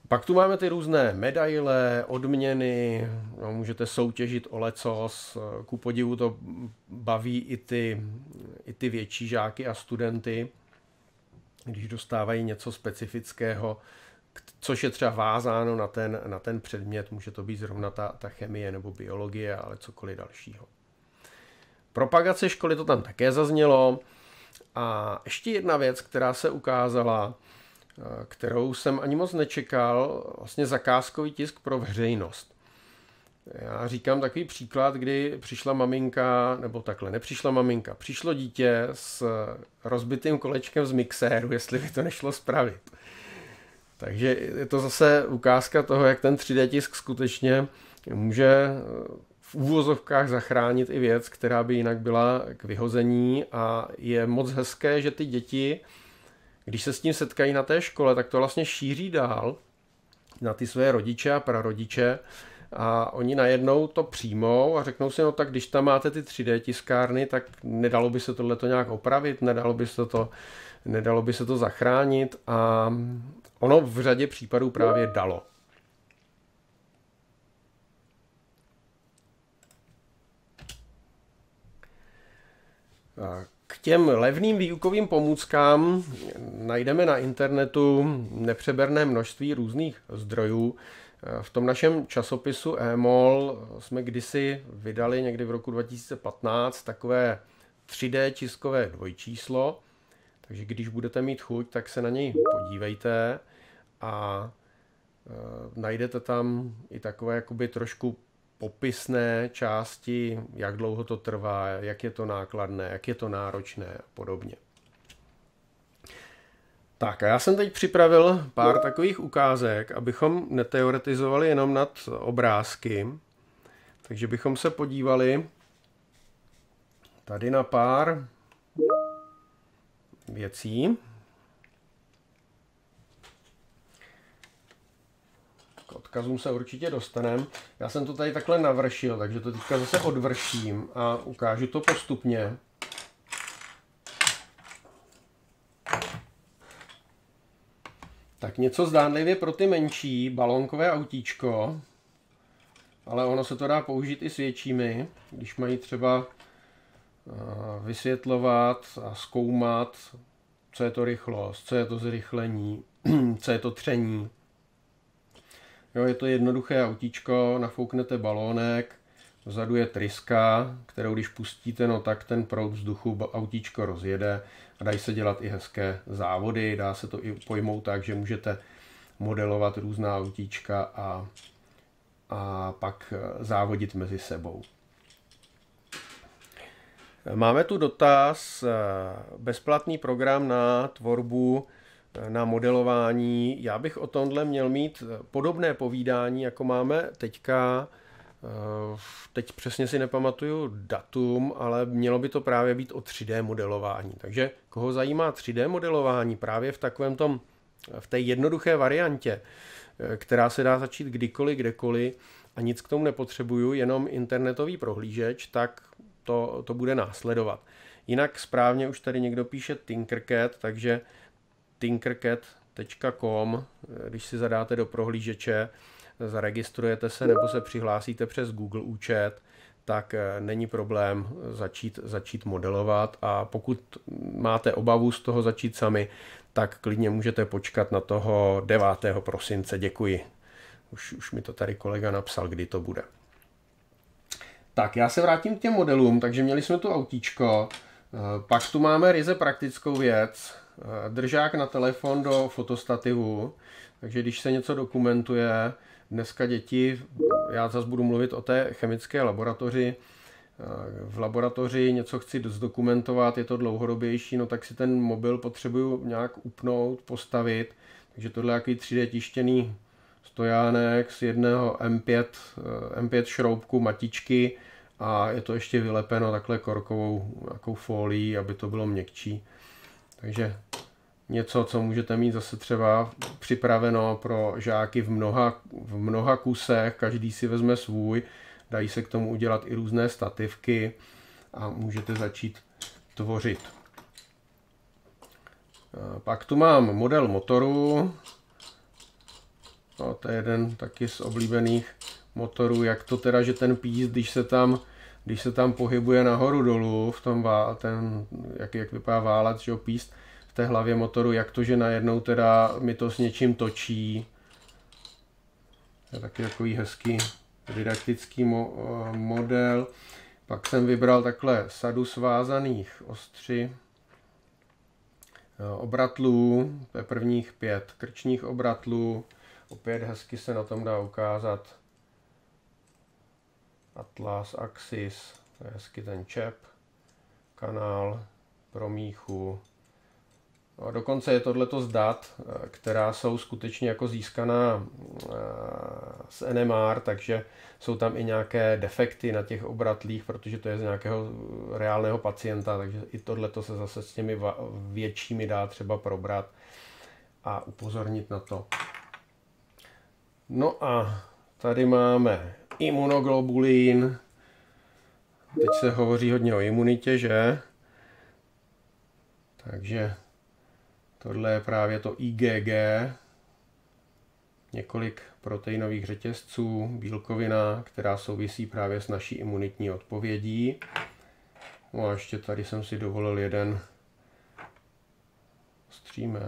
Pak tu máme ty různé medaile, odměny, no, můžete soutěžit o lecos. Ku podivu to baví i ty, i ty větší žáky a studenty, když dostávají něco specifického, což je třeba vázáno na ten, na ten předmět. Může to být zrovna ta, ta chemie nebo biologie, ale cokoliv dalšího. Propagace školy to tam také zaznělo. A ještě jedna věc, která se ukázala, kterou jsem ani moc nečekal, vlastně zakázkový tisk pro veřejnost. Já říkám takový příklad, kdy přišla maminka, nebo takhle, nepřišla maminka, přišlo dítě s rozbitým kolečkem z mixéru, jestli by to nešlo spravit. Takže je to zase ukázka toho, jak ten 3D tisk skutečně může v úvozovkách zachránit i věc, která by jinak byla k vyhození a je moc hezké, že ty děti když se s tím setkají na té škole, tak to vlastně šíří dál na ty své rodiče a prarodiče a oni najednou to přijmou a řeknou si, no tak když tam máte ty 3D tiskárny, tak nedalo by se tohle to nějak opravit, nedalo by se to, nedalo by se to zachránit a ono v řadě případů právě dalo. Tak těm levným výukovým pomůckám najdeme na internetu nepřeberné množství různých zdrojů. V tom našem časopisu EMOL jsme kdysi vydali někdy v roku 2015 takové 3D tiskové dvojčíslo, takže když budete mít chuť, tak se na něj podívejte a e, najdete tam i takové jakoby trošku popisné části, jak dlouho to trvá, jak je to nákladné, jak je to náročné a podobně. Tak a já jsem teď připravil pár takových ukázek, abychom neteoretizovali jenom nad obrázky, takže bychom se podívali tady na pár věcí. odkazům se určitě dostaneme. Já jsem to tady takhle navršil, takže to teďka zase odvrším a ukážu to postupně. Tak něco zdánlivě pro ty menší, balonkové autíčko, ale ono se to dá použít i s většími, když mají třeba eh, vysvětlovat a zkoumat, co je to rychlost, co je to zrychlení, co je to tření. Jo, je to jednoduché autíčko, nafouknete balónek, vzadu je tryska, kterou když pustíte, no tak ten proud vzduchu autíčko rozjede a dají se dělat i hezké závody, dá se to i pojmout tak, že můžete modelovat různá autíčka a, a pak eh, závodit mezi sebou. Máme tu dotaz, eh, bezplatný program na tvorbu na modelování. Já bych o tomhle měl mít eh, podobné povídání, jako máme teďka. Eh, teď přesně si nepamatuju datum, ale mělo by to právě být o 3D modelování. Takže koho zajímá 3D modelování právě v takovém tom, v té jednoduché variantě, eh, která se dá začít kdykoliv, kdekoliv a nic k tomu nepotřebuju, jenom internetový prohlížeč, tak to, to bude následovat. Jinak správně už tady někdo píše Tinkercad, takže tinkercat.com, eh, když si zadáte do prohlížeče, zaregistrujete se nebo se přihlásíte přes Google účet, tak eh, není problém začít, začít modelovat a pokud máte obavu z toho začít sami, tak klidně můžete počkat na toho 9. prosince. Děkuji. Už, už mi to tady kolega napsal, kdy to bude. Tak, já se vrátím k těm modelům, takže měli jsme tu autíčko, eh, pak tu máme ryze praktickou věc, Eh, držák na telefon do fotostativu, takže když se něco dokumentuje, dneska děti, já zase budu mluvit o té chemické laboratoři, eh, v laboratoři něco chci zdokumentovat, je to dlouhodobější, no tak si ten mobil potřebuju nějak upnout, postavit, takže tohle je jaký 3D tištěný stojánek z jedného M5, eh, M5 šroubku matičky a je to ještě vylepeno takhle korkovou jakou folií, aby to bylo měkčí. Takže něco, co můžete mít zase třeba připraveno pro žáky v mnoha, v mnoha kusech, každý si vezme svůj, dají se k tomu udělat i různé stativky a můžete začít tvořit. Pak tu mám model motoru. No, to je jeden taky z oblíbených motorů, jak to teda, že ten píst, když se tam, když se tam pohybuje nahoru dolů, v tom vál, ten, jak, jak vypadá válec, že jo, píst, té hlavě motoru, jak to, že najednou teda mi to s něčím točí. Je taky takový hezký didaktický mo- eh, model. Pak jsem vybral takhle sadu svázaných ostři, eh, obratlů, to je prvních pět krčních obratlů, opět hezky se na tom dá ukázat Atlas, Axis, to je hezky ten čep, kanál, promíchu, No, dokonce je tohleto z dat, eh, která jsou skutečně jako získaná eh, z NMR, takže jsou tam i nějaké defekty na těch obratlích, protože to je z nějakého eh, reálného pacienta, takže i tohleto se zase s těmi většími dá třeba probrat a upozornit na to. No a tady máme imunoglobulín. Teď se hovoří hodně o imunitě, že? Takže Tohle je právě to IgG, několik proteinových řetězců, bílkovina, která souvisí právě s naší imunitní odpovědí. No a ještě tady jsem si dovolil jeden stříme.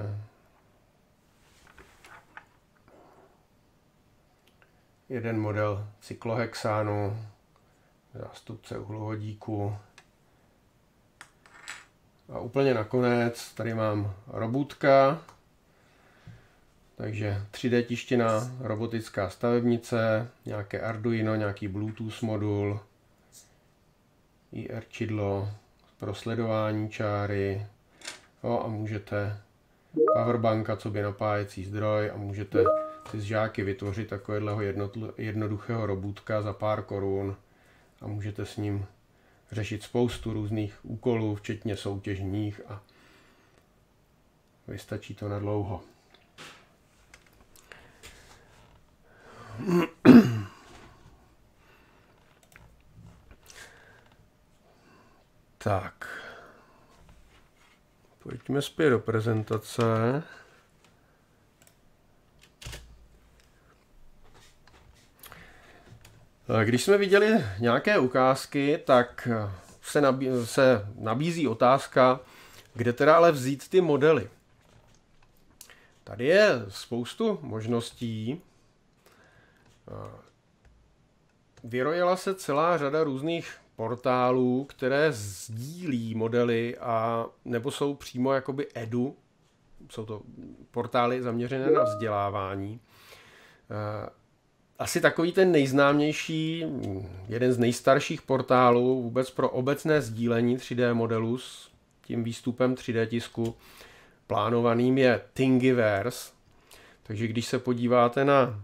Jeden model cyklohexánu, zástupce uhlovodíku, a úplně nakonec tady mám robotka, takže 3D tištěná, robotická stavebnice, nějaké Arduino, nějaký Bluetooth modul, IR čidlo, prosledování čáry, jo, a můžete powerbanka, co by napájecí zdroj a můžete si z žáky vytvořit takového jednoduchého robotka za pár korun a můžete s ním řešit spoustu různých úkolů, včetně soutěžních a vystačí to na dlouho. Tak, pojďme zpět do prezentace. Eh, když jsme viděli nějaké ukázky, tak eh, se, nabí, se nabízí otázka, kde teda ale vzít ty modely. Tady je spoustu možností. Eh, vyrojila se celá řada různých portálů, které sdílí modely a nebo jsou přímo jakoby edu, jsou to portály zaměřené na vzdělávání asi takový ten nejznámější, jeden z nejstarších portálů vůbec pro obecné sdílení 3D modelů s tím výstupem 3D tisku plánovaným je Thingiverse. Takže když se podíváte na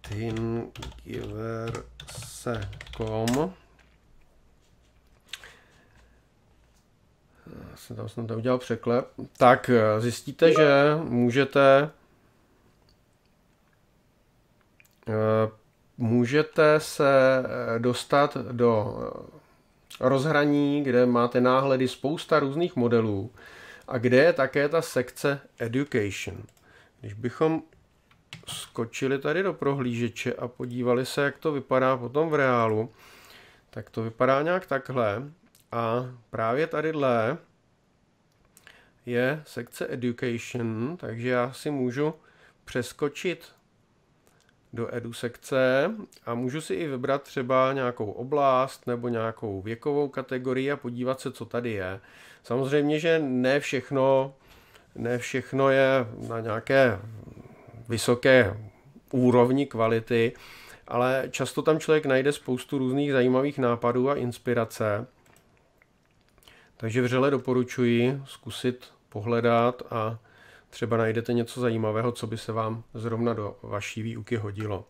Thingiverse.com jsem tam snad udělal překlep, tak eh, zjistíte, že můžete Eh, můžete se eh, dostat do eh, rozhraní, kde máte náhledy spousta různých modelů a kde je také ta sekce Education. Když bychom skočili tady do prohlížeče a podívali se, jak to vypadá potom v reálu, tak to vypadá nějak takhle a právě tadyhle je sekce Education, takže já si můžu přeskočit do edu sekce a můžu si i vybrat třeba nějakou oblast nebo nějakou věkovou kategorii a podívat se, co tady je. Samozřejmě, že ne všechno, ne všechno je na nějaké vysoké úrovni kvality, ale často tam člověk najde spoustu různých zajímavých nápadů a inspirace. Takže vřele doporučuji zkusit pohledat a Třeba najdete něco zajímavého, co by se vám zrovna do vaší výuky hodilo.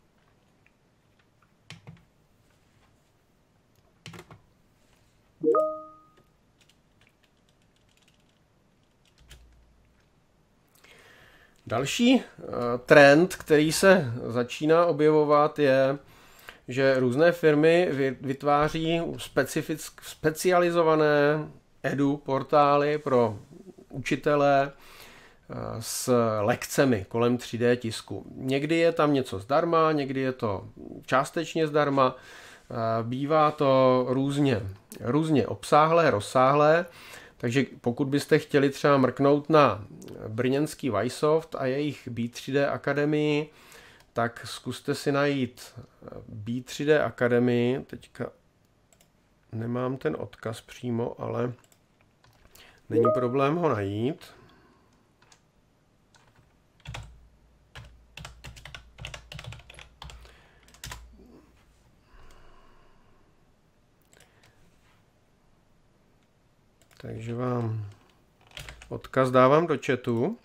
Další eh, trend, který se začíná objevovat, je, že různé firmy vytváří specializované edu portály pro učitele, s lekcemi kolem 3D tisku. Někdy je tam něco zdarma, někdy je to částečně zdarma, eh, bývá to různě, různě obsáhlé, rozsáhlé, takže pokud byste chtěli třeba mrknout na brněnský Vysoft a jejich B3D akademii, tak zkuste si najít eh, B3D akademii, teďka nemám ten odkaz přímo, ale není problém ho najít. Takže vám odkaz dávám do chatu.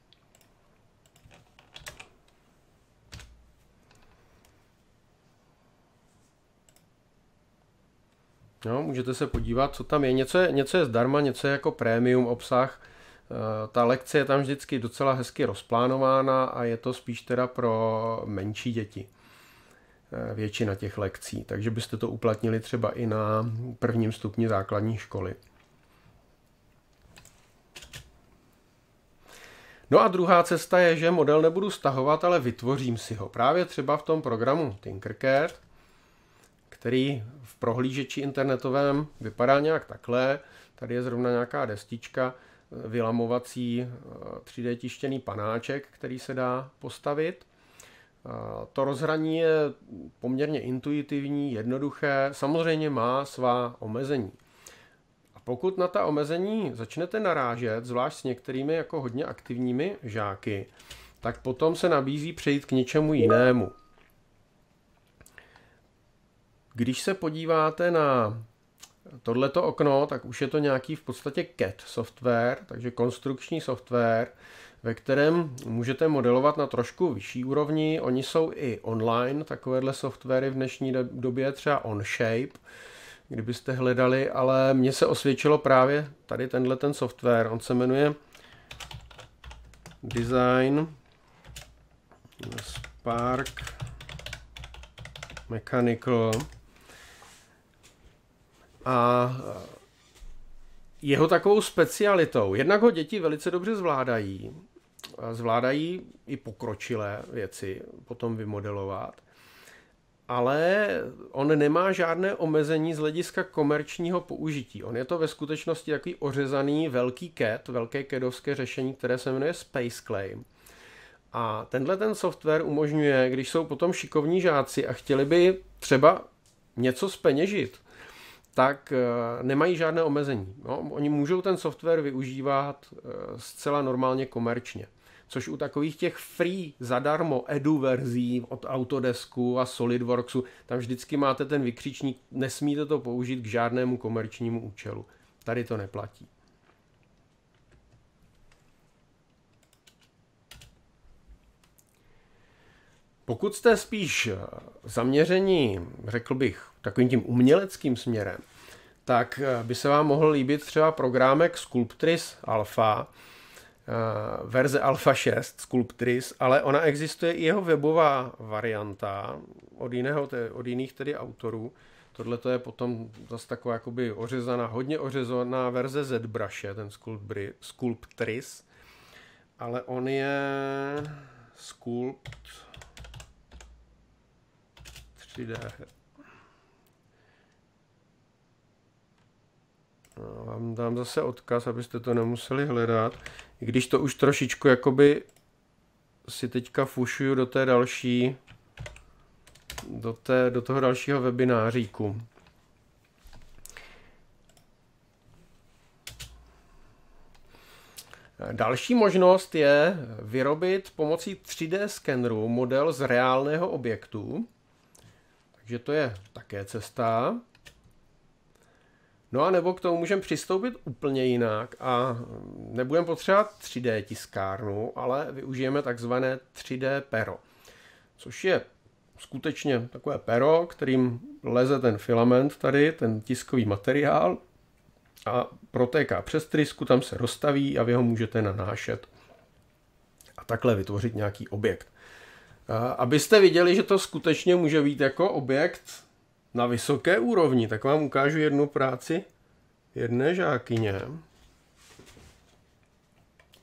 No, můžete se podívat, co tam je. Něco je, něco je zdarma, něco je jako prémium obsah. Eh, ta lekce je tam vždycky docela hezky rozplánována a je to spíš teda pro menší děti. Eh, většina těch lekcí. Takže byste to uplatnili třeba i na prvním stupni základní školy. No a druhá cesta je, že model nebudu stahovat, ale vytvořím si ho. Právě třeba v tom programu Tinkercad, který v prohlížeči internetovém vypadá nějak takhle. Tady je zrovna nějaká destička, eh, vylamovací 3D eh, tištěný panáček, který se dá postavit. Eh, to rozhraní je poměrně intuitivní, jednoduché, samozřejmě má svá omezení, pokud na ta omezení začnete narážet, zvlášť s některými jako hodně aktivními žáky, tak potom se nabízí přejít k něčemu jinému. Když se podíváte na tohleto okno, tak už je to nějaký v podstatě CAD software, takže konstrukční software, ve kterém můžete modelovat na trošku vyšší úrovni. Oni jsou i online, takovéhle softwary v dnešní době, třeba OnShape, kdybyste hledali, ale mně se osvědčilo právě tady tenhle ten software. On se jmenuje Design Spark Mechanical a jeho takovou specialitou, jednak ho děti velice dobře zvládají, zvládají i pokročilé věci potom vymodelovat, ale on nemá žádné omezení z hlediska komerčního použití. On je to ve skutečnosti takový ořezaný velký CAD, velké CADovské řešení, které se jmenuje Space Claim. A tenhle ten software umožňuje, když jsou potom šikovní žáci a chtěli by třeba něco speněžit, tak eh, nemají žádné omezení. No, oni můžou ten software využívat eh, zcela normálně komerčně což u takových těch free, zadarmo edu verzí od Autodesku a SolidWorksu, tam vždycky máte ten vykřičník, nesmíte to použít k žádnému komerčnímu účelu. Tady to neplatí. Pokud jste spíš zaměření, řekl bych, takovým tím uměleckým směrem, tak by se vám mohl líbit třeba programek Sculptris Alpha, Eh, verze Alpha 6 Sculptris, ale ona existuje i jeho webová varianta od, jiného, od jiných tedy autorů. Tohle to je potom zase taková jakoby ořezaná, hodně ořezaná verze ZBrush, ten Sculptris, ale on je Sculpt 3D. No, vám dám zase odkaz, abyste to nemuseli hledat. I když to už trošičku jakoby si teďka fušuju do té další, do, té, do toho dalšího webináříku. Další možnost je vyrobit pomocí 3D skenru model z reálného objektu. Takže to je také cesta. No a nebo k tomu můžeme přistoupit úplně jinak a nebudeme potřebovat 3D tiskárnu, ale využijeme takzvané 3D pero, což je skutečně takové pero, kterým leze ten filament tady, ten tiskový materiál a protéká přes trysku, tam se rozstaví a vy ho můžete nanášet a takhle vytvořit nějaký objekt. Abyste viděli, že to skutečně může být jako objekt, na vysoké úrovni, tak vám ukážu jednu práci jedné žákyně.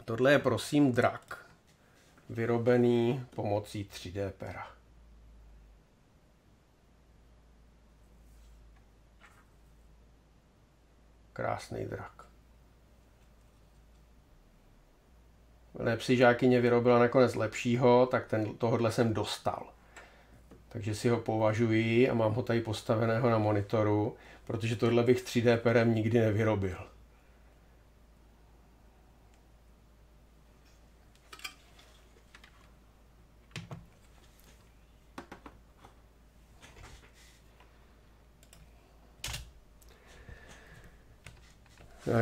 Tohle je prosím drak, vyrobený pomocí 3D pera. Krásný drak. Lepší žákyně vyrobila nakonec lepšího, tak ten, tohle jsem dostal takže si ho považuji a mám ho tady postaveného na monitoru, protože tohle bych 3D perem nikdy nevyrobil.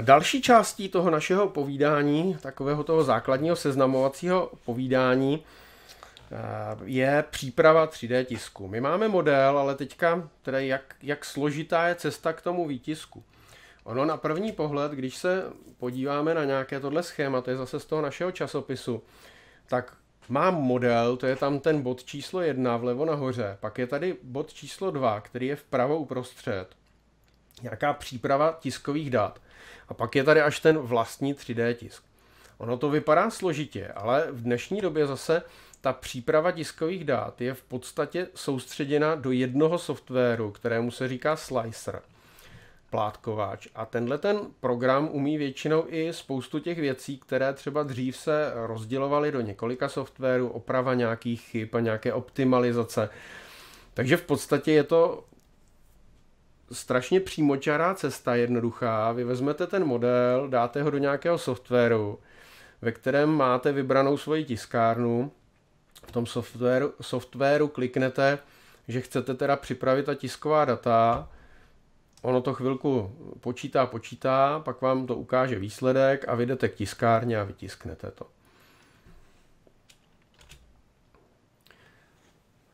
Další částí toho našeho povídání, takového toho základního seznamovacího povídání, Eh, je příprava 3D tisku. My máme model, ale teďka teda jak, jak složitá je cesta k tomu výtisku. Ono na první pohled, když se podíváme na nějaké tohle schéma, to je zase z toho našeho časopisu, tak mám model, to je tam ten bod číslo 1 vlevo nahoře, pak je tady bod číslo 2, který je vpravo uprostřed, nějaká příprava tiskových dat a pak je tady až ten vlastní 3D tisk. Ono to vypadá složitě, ale v dnešní době zase ta příprava tiskových dát je v podstatě soustředěna do jednoho softwaru, kterému se říká Slicer, plátkováč. A tenhle ten program umí většinou i spoustu těch věcí, které třeba dřív se rozdělovaly do několika softwarů, oprava nějakých chyb a nějaké optimalizace. Takže v podstatě je to strašně přímočará cesta, jednoduchá. Vy vezmete ten model, dáte ho do nějakého softwaru, ve kterém máte vybranou svoji tiskárnu v tom softwaru, softwaru kliknete, že chcete teda připravit ta tisková data, ono to chvilku počítá, počítá, pak vám to ukáže výsledek a vyjdete k tiskárně a vytisknete to.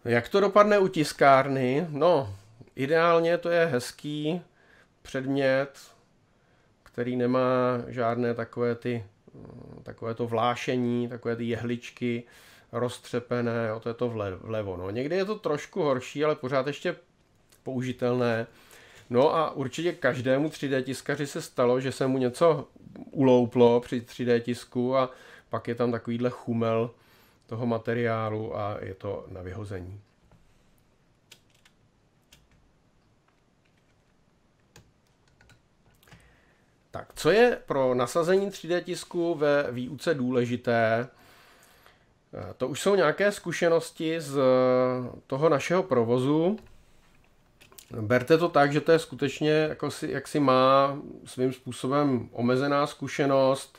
Jak to dopadne u tiskárny? No, ideálně to je hezký předmět, který nemá žádné takové ty, takové to vlášení, takové ty jehličky, roztřepené, jo, to je to vlevo. No. Někdy je to trošku horší, ale pořád ještě použitelné. No a určitě každému 3D tiskaři se stalo, že se mu něco ulouplo při 3D tisku a pak je tam takovýhle chumel toho materiálu a je to na vyhození. Tak, co je pro nasazení 3D tisku ve výuce důležité? Eh, to už jsou nějaké zkušenosti z eh, toho našeho provozu. Berte to tak, že to je skutečně, jako si, jak si má svým způsobem omezená zkušenost.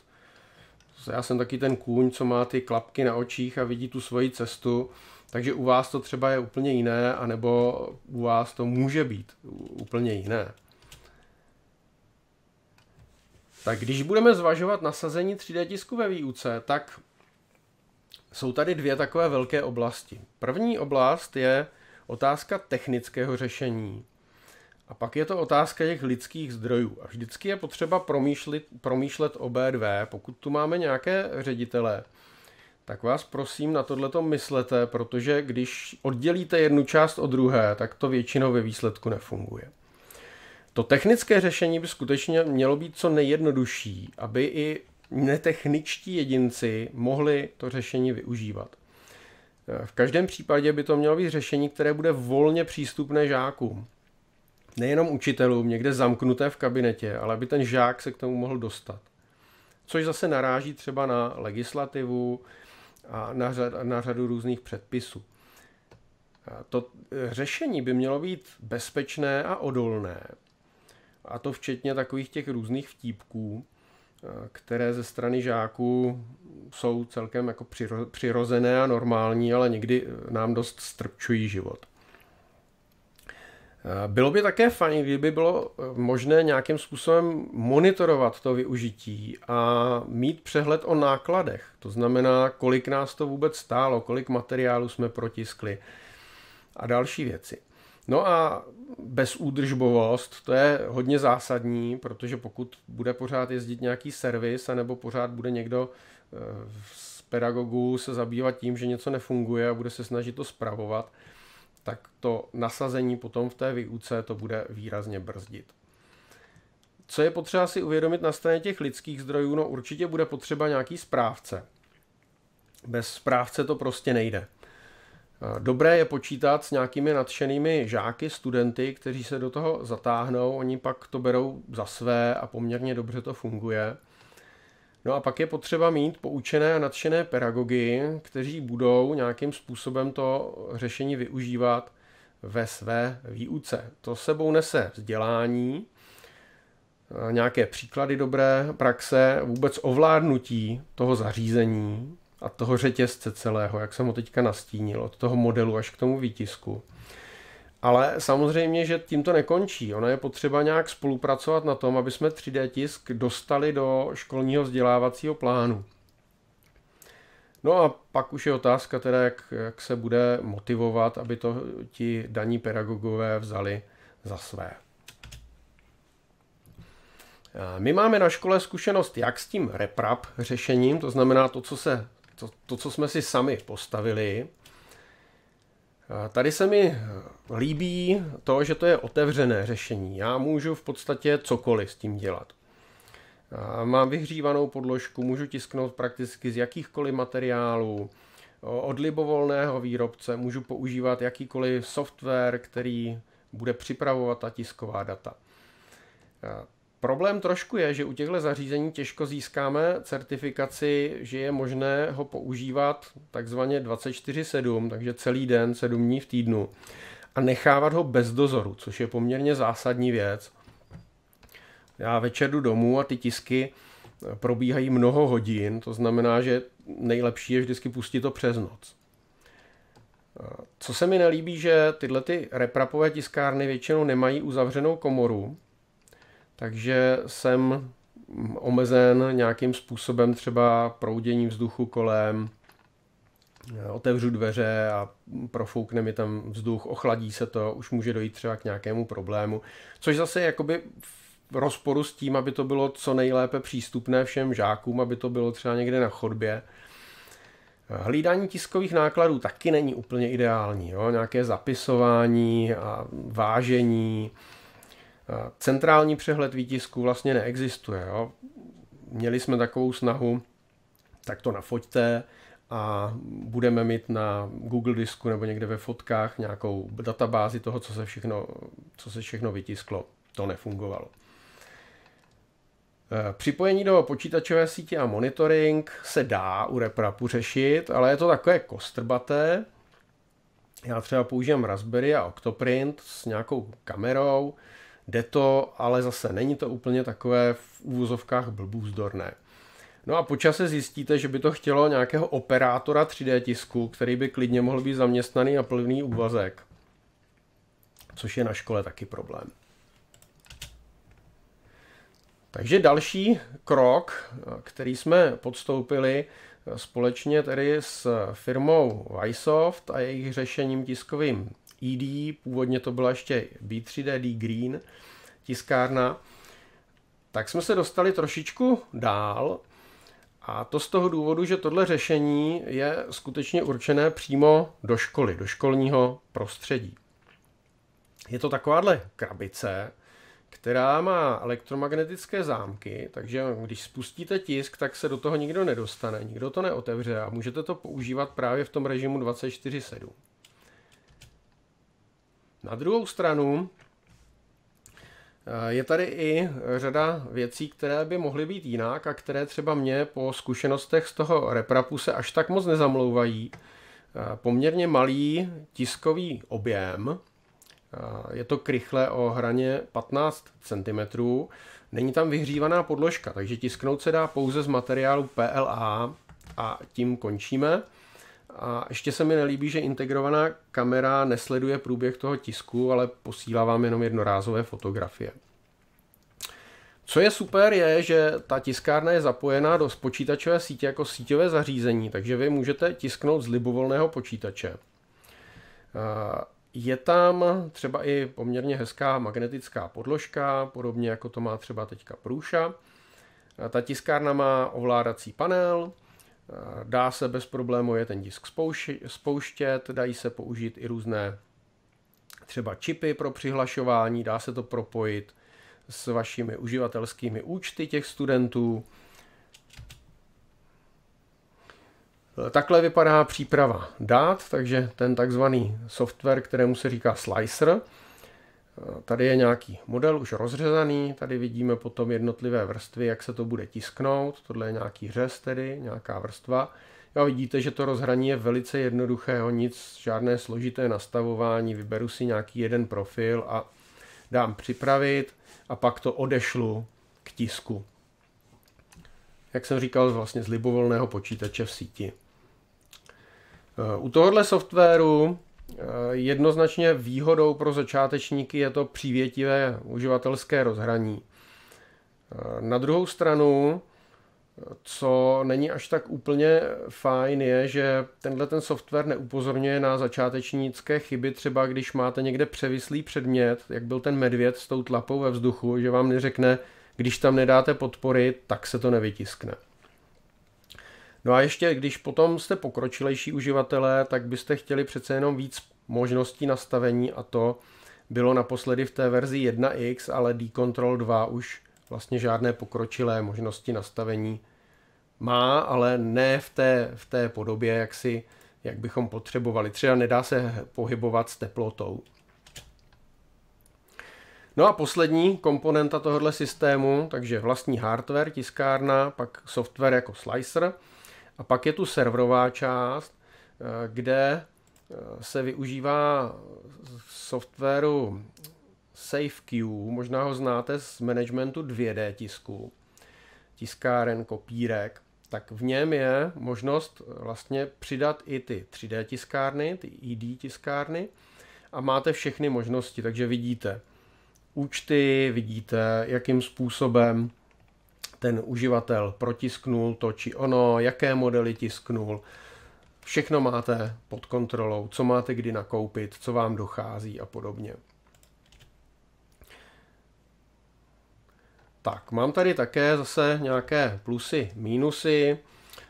Já jsem taky ten kůň, co má ty klapky na očích a vidí tu svoji cestu. Takže u vás to třeba je úplně jiné, anebo u vás to může být úplně jiné. Tak když budeme zvažovat nasazení 3D tisku ve výuce, tak jsou tady dvě takové velké oblasti. První oblast je otázka technického řešení. A pak je to otázka těch lidských zdrojů. A vždycky je potřeba promýšlet, promýšlet obé dvě. Pokud tu máme nějaké ředitele, tak vás prosím na tohleto myslete, protože když oddělíte jednu část od druhé, tak to většinou ve výsledku nefunguje. To technické řešení by skutečně mělo být co nejjednodušší, aby i netechničtí jedinci mohli to řešení využívat. V každém případě by to mělo být řešení, které bude volně přístupné žákům. Nejenom učitelům, někde zamknuté v kabinetě, ale aby ten žák se k tomu mohl dostat. Což zase naráží třeba na legislativu a na, řad, na řadu různých předpisů. To řešení by mělo být bezpečné a odolné. A to včetně takových těch různých vtípků, které ze strany žáků jsou celkem jako přirozené a normální, ale někdy eh, nám dost strpčují život. Eh, bylo by také fajn, kdyby bylo eh, možné nějakým způsobem monitorovat to využití a mít přehled o nákladech. To znamená, kolik nás to vůbec stálo, kolik materiálu jsme protiskli a další věci. No a bezúdržbovost, to je hodně zásadní, protože pokud bude pořád jezdit nějaký servis, anebo pořád bude někdo eh, z pedagogů se zabývat tím, že něco nefunguje a bude se snažit to spravovat, tak to nasazení potom v té výuce to bude výrazně brzdit. Co je potřeba si uvědomit na straně těch lidských zdrojů? No určitě bude potřeba nějaký správce. Bez správce to prostě nejde. Eh, dobré je počítat s nějakými nadšenými žáky, studenty, kteří se do toho zatáhnou, oni pak to berou za své a poměrně dobře to funguje. No a pak je potřeba mít poučené a nadšené pedagogy, kteří budou nějakým způsobem to řešení využívat ve své výuce. To sebou nese vzdělání, eh, nějaké příklady dobré praxe, vůbec ovládnutí toho zařízení, a toho řetězce celého, jak jsem ho teďka nastínil, od toho modelu až k tomu výtisku. Ale samozřejmě, že tím to nekončí. Ono je potřeba nějak spolupracovat na tom, aby jsme 3D tisk dostali do školního vzdělávacího plánu. No a pak už je otázka teda, jak, jak se bude motivovat, aby to ti daní pedagogové vzali za své. My máme na škole zkušenost jak s tím reprap řešením, to znamená to, co se to, to, co jsme si sami postavili. Tady se mi líbí to, že to je otevřené řešení. Já můžu v podstatě cokoliv s tím dělat. Mám vyhřívanou podložku, můžu tisknout prakticky z jakýchkoliv materiálů, od libovolného výrobce, můžu používat jakýkoliv software, který bude připravovat ta tisková data. Problém trošku je, že u těchto zařízení těžko získáme certifikaci, že je možné ho používat takzvaně 24-7, takže celý den, 7 dní v týdnu a nechávat ho bez dozoru, což je poměrně zásadní věc. Já večer jdu domů a ty tisky eh, probíhají mnoho hodin, to znamená, že nejlepší je vždycky pustit to přes noc. Eh, co se mi nelíbí, že tyhle ty reprapové tiskárny většinou nemají uzavřenou komoru, takže jsem omezen nějakým způsobem třeba proudění vzduchu kolem, otevřu dveře a profoukne mi tam vzduch, ochladí se to, už může dojít třeba k nějakému problému. Což zase je jakoby v rozporu s tím, aby to bylo co nejlépe přístupné všem žákům, aby to bylo třeba někde na chodbě. Hlídání tiskových nákladů taky není úplně ideální. Jo? Nějaké zapisování a vážení, Centrální přehled výtisku vlastně neexistuje. Jo? Měli jsme takovou snahu, tak to nafoďte a budeme mít na Google disku nebo někde ve fotkách nějakou databázi toho, co se všechno, co se všechno vytisklo. To nefungovalo. Eh, připojení do počítačové sítě a monitoring se dá u reprapu řešit, ale je to takové kostrbaté. Já třeba používám Raspberry a Octoprint s nějakou kamerou, Jde to, ale zase není to úplně takové v úvozovkách blbůzdorné. No a počase zjistíte, že by to chtělo nějakého operátora 3D tisku, který by klidně mohl být zaměstnaný na plný úvazek. Což je na škole taky problém. Takže další krok, který jsme podstoupili společně tedy s firmou Vysoft a jejich řešením tiskovým ED, původně to byla ještě b 3 D Green tiskárna, tak jsme se dostali trošičku dál a to z toho důvodu, že tohle řešení je skutečně určené přímo do školy, do školního prostředí. Je to takováhle krabice, která má elektromagnetické zámky, takže když spustíte tisk, tak se do toho nikdo nedostane, nikdo to neotevře a můžete to používat právě v tom režimu 24/7. Na druhou stranu eh, je tady i řada věcí, které by mohly být jinak a které třeba mě po zkušenostech z toho reprapu se až tak moc nezamlouvají. Eh, poměrně malý tiskový objem, eh, je to krychle o hraně 15 cm, není tam vyhřívaná podložka, takže tisknout se dá pouze z materiálu PLA a tím končíme. A ještě se mi nelíbí, že integrovaná kamera nesleduje průběh toho tisku, ale posílá vám jenom jednorázové fotografie. Co je super, je, že ta tiskárna je zapojená do počítačové sítě jako síťové zařízení, takže vy můžete tisknout z libovolného počítače. Je tam třeba i poměrně hezká magnetická podložka, podobně jako to má třeba teďka průša. Ta tiskárna má ovládací panel, Eh, dá se bez problému je ten disk spouštět, dají se použít i různé třeba čipy pro přihlašování, dá se to propojit s vašimi uživatelskými účty těch studentů. Eh, takhle vypadá příprava dát, takže ten takzvaný software, kterému se říká slicer, Eh, tady je nějaký model už rozřezaný, tady vidíme potom jednotlivé vrstvy, jak se to bude tisknout, tohle je nějaký řez tedy, nějaká vrstva. A vidíte, že to rozhraní je velice jednoduchého, nic, žádné složité nastavování, vyberu si nějaký jeden profil a dám připravit a pak to odešlu k tisku. Jak jsem říkal, vlastně z libovolného počítače v síti. Eh, u tohohle softwaru Eh, jednoznačně výhodou pro začátečníky je to přívětivé uživatelské rozhraní. Eh, na druhou stranu, co není až tak úplně fajn, je, že tenhle ten software neupozorňuje na začátečnické chyby, třeba když máte někde převislý předmět, jak byl ten medvěd s tou tlapou ve vzduchu, že vám neřekne, když tam nedáte podpory, tak se to nevytiskne. No a ještě, když potom jste pokročilejší uživatelé, tak byste chtěli přece jenom víc možností nastavení a to bylo naposledy v té verzi 1x, ale D-Control 2 už vlastně žádné pokročilé možnosti nastavení má, ale ne v té, v té podobě, jak, si, jak bychom potřebovali. Třeba nedá se pohybovat s teplotou. No a poslední komponenta tohoto systému, takže vlastní hardware, tiskárna, pak software jako slicer – a pak je tu serverová část, eh, kde eh, se využívá softwaru SafeQ, možná ho znáte z managementu 2D tisku, tiskáren, kopírek, tak v něm je možnost eh, vlastně přidat i ty 3D tiskárny, ty ID tiskárny a máte všechny možnosti, takže vidíte účty, vidíte, jakým způsobem ten uživatel protisknul to či ono, jaké modely tisknul. Všechno máte pod kontrolou, co máte kdy nakoupit, co vám dochází a podobně. Tak, mám tady také zase nějaké plusy, mínusy.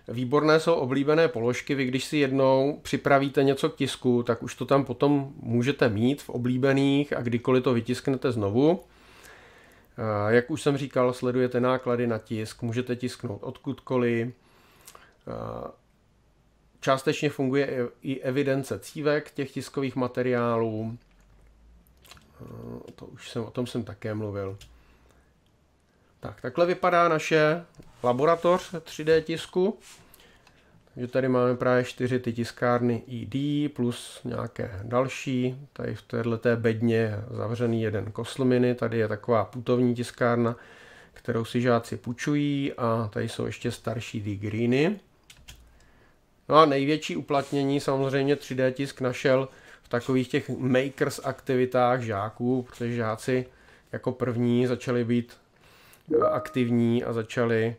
Výborné jsou oblíbené položky. Vy, když si jednou připravíte něco k tisku, tak už to tam potom můžete mít v oblíbených a kdykoliv to vytisknete znovu. Eh, jak už jsem říkal, sledujete náklady na tisk, můžete tisknout odkudkoliv. Eh, částečně funguje i evidence cívek těch tiskových materiálů. Eh, to už jsem, o tom jsem také mluvil. Tak, takhle vypadá naše laboratoř 3D tisku že tady máme právě čtyři ty tiskárny ID e plus nějaké další. Tady v této bedně je zavřený jeden koslminy, tady je taková putovní tiskárna, kterou si žáci půjčují a tady jsou ještě starší D-greeny. No a největší uplatnění samozřejmě 3D tisk našel v takových těch makers aktivitách žáků, protože žáci jako první začali být eh, aktivní a začali,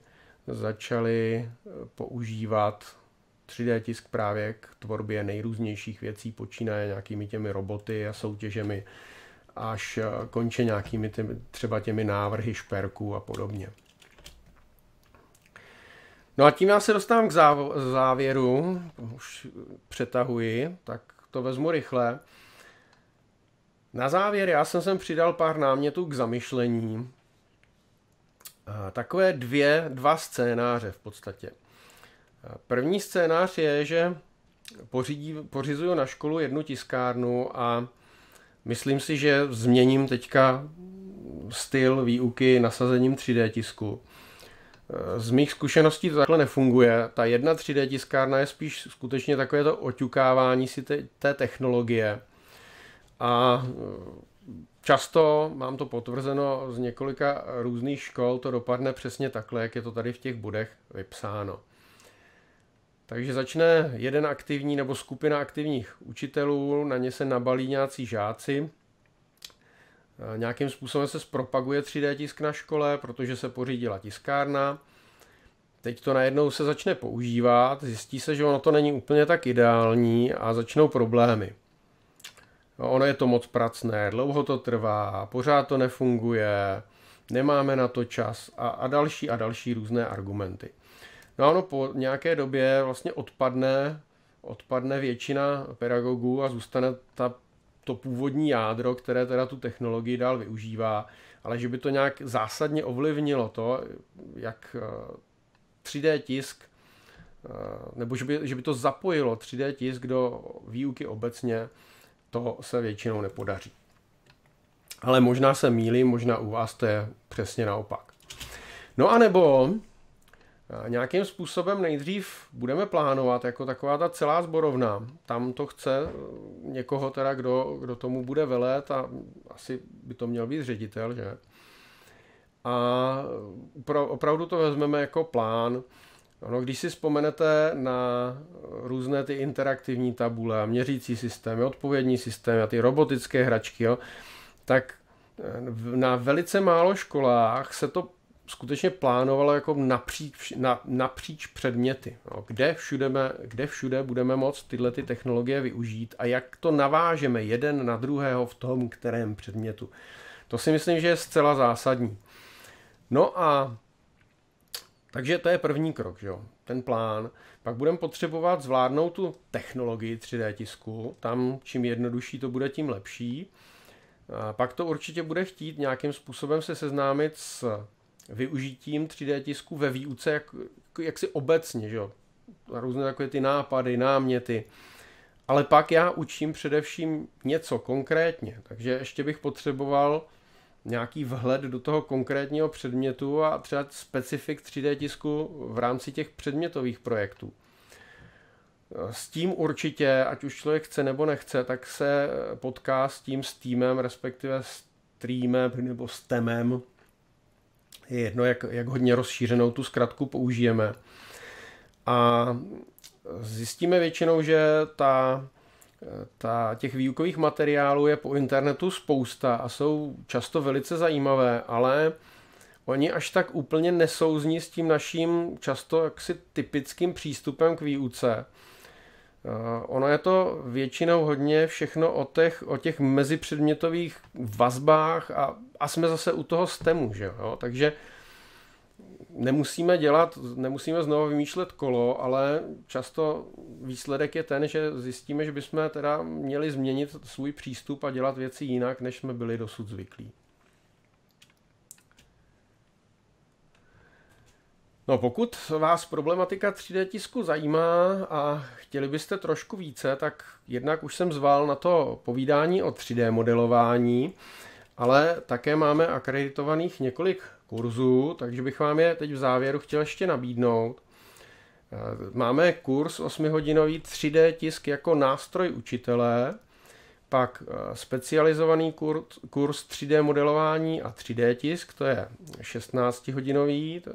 začali eh, používat 3D tisk právě k tvorbě nejrůznějších věcí, počínaje nějakými těmi roboty a soutěžemi, až eh, konče nějakými těmi, třeba těmi návrhy šperků a podobně. No a tím já se dostávám k závěru, už přetahuji, tak to vezmu rychle. Na závěr já jsem sem přidal pár námětů k zamyšlení. Eh, takové dvě, dva scénáře v podstatě. První scénář je, že pořídí, pořizuju na školu jednu tiskárnu a myslím si, že změním teďka styl výuky nasazením 3D tisku. Eh, z mých zkušeností to takhle nefunguje. Ta jedna 3D tiskárna je spíš skutečně takové to oťukávání si te, té technologie. A eh, často, mám to potvrzeno z několika různých škol, to dopadne přesně takhle, jak je to tady v těch budech vypsáno. Takže začne jeden aktivní nebo skupina aktivních učitelů, na ně se nabalí nějací žáci. Eh, nějakým způsobem se zpropaguje 3D tisk na škole, protože se pořídila tiskárna. Teď to najednou se začne používat, zjistí se, že ono to není úplně tak ideální a začnou problémy. Ono je to moc pracné, dlouho to trvá, pořád to nefunguje, nemáme na to čas a, a další a další různé argumenty. No ano, po nějaké době vlastně odpadne, odpadne většina pedagogů a zůstane ta, to původní jádro, které teda tu technologii dál využívá, ale že by to nějak zásadně ovlivnilo to, jak 3D eh, tisk eh, nebo že by, že by to zapojilo 3D tisk do výuky obecně, to se většinou nepodaří. Ale možná se mílí, možná u vás to je přesně naopak. No a nebo Nějakým způsobem nejdřív budeme plánovat, jako taková ta celá zborovna. Tam to chce eh, někoho teda, kdo, kdo tomu bude velet a asi by to měl být ředitel, že? A opravdu to vezmeme jako plán. No, když si vzpomenete na různé ty interaktivní tabule, měřící systémy, odpovědní systémy a ty robotické hračky, jo, tak eh, na velice málo školách se to skutečně plánovalo jako napříč, na, napříč předměty. No, kde, všude, kde všude budeme moct tyhle ty technologie využít a jak to navážeme jeden na druhého v tom, kterém předmětu. To si myslím, že je zcela zásadní. No a takže to je první krok, že jo? ten plán. Pak budeme potřebovat zvládnout tu technologii 3D tisku, tam čím jednodušší to bude, tím lepší. A pak to určitě bude chtít nějakým způsobem se seznámit s využitím 3D tisku ve výuce jak, jak si obecně, že jo? Různé takové ty nápady, náměty. Ale pak já učím především něco konkrétně, takže ještě bych potřeboval nějaký vhled do toho konkrétního předmětu a třeba specifik 3D tisku v rámci těch předmětových projektů. S tím určitě, ať už člověk chce nebo nechce, tak se potká s tím s týmem, respektive s streamem nebo s temem, je jedno, jak, jak hodně rozšířenou tu zkratku použijeme. A zjistíme většinou, že ta, ta, těch výukových materiálů je po internetu spousta a jsou často velice zajímavé, ale oni až tak úplně nesouzní s tím naším často jaksi typickým přístupem k výuce. Eh, ono je to většinou hodně všechno o těch, o těch mezipředmětových vazbách a, a jsme zase u toho stemu, že jo? Takže nemusíme dělat, nemusíme znovu vymýšlet kolo, ale často výsledek je ten, že zjistíme, že bychom teda měli změnit svůj přístup a dělat věci jinak, než jsme byli dosud zvyklí. No pokud vás problematika 3D tisku zajímá a chtěli byste trošku více, tak jednak už jsem zval na to povídání o 3D modelování, ale také máme akreditovaných několik kurzů, takže bych vám je teď v závěru chtěl ještě nabídnout. Máme kurz 8-hodinový 3D tisk jako nástroj učitele, pak eh, specializovaný kurz, kurz 3D modelování a 3D tisk, to je 16-hodinový eh,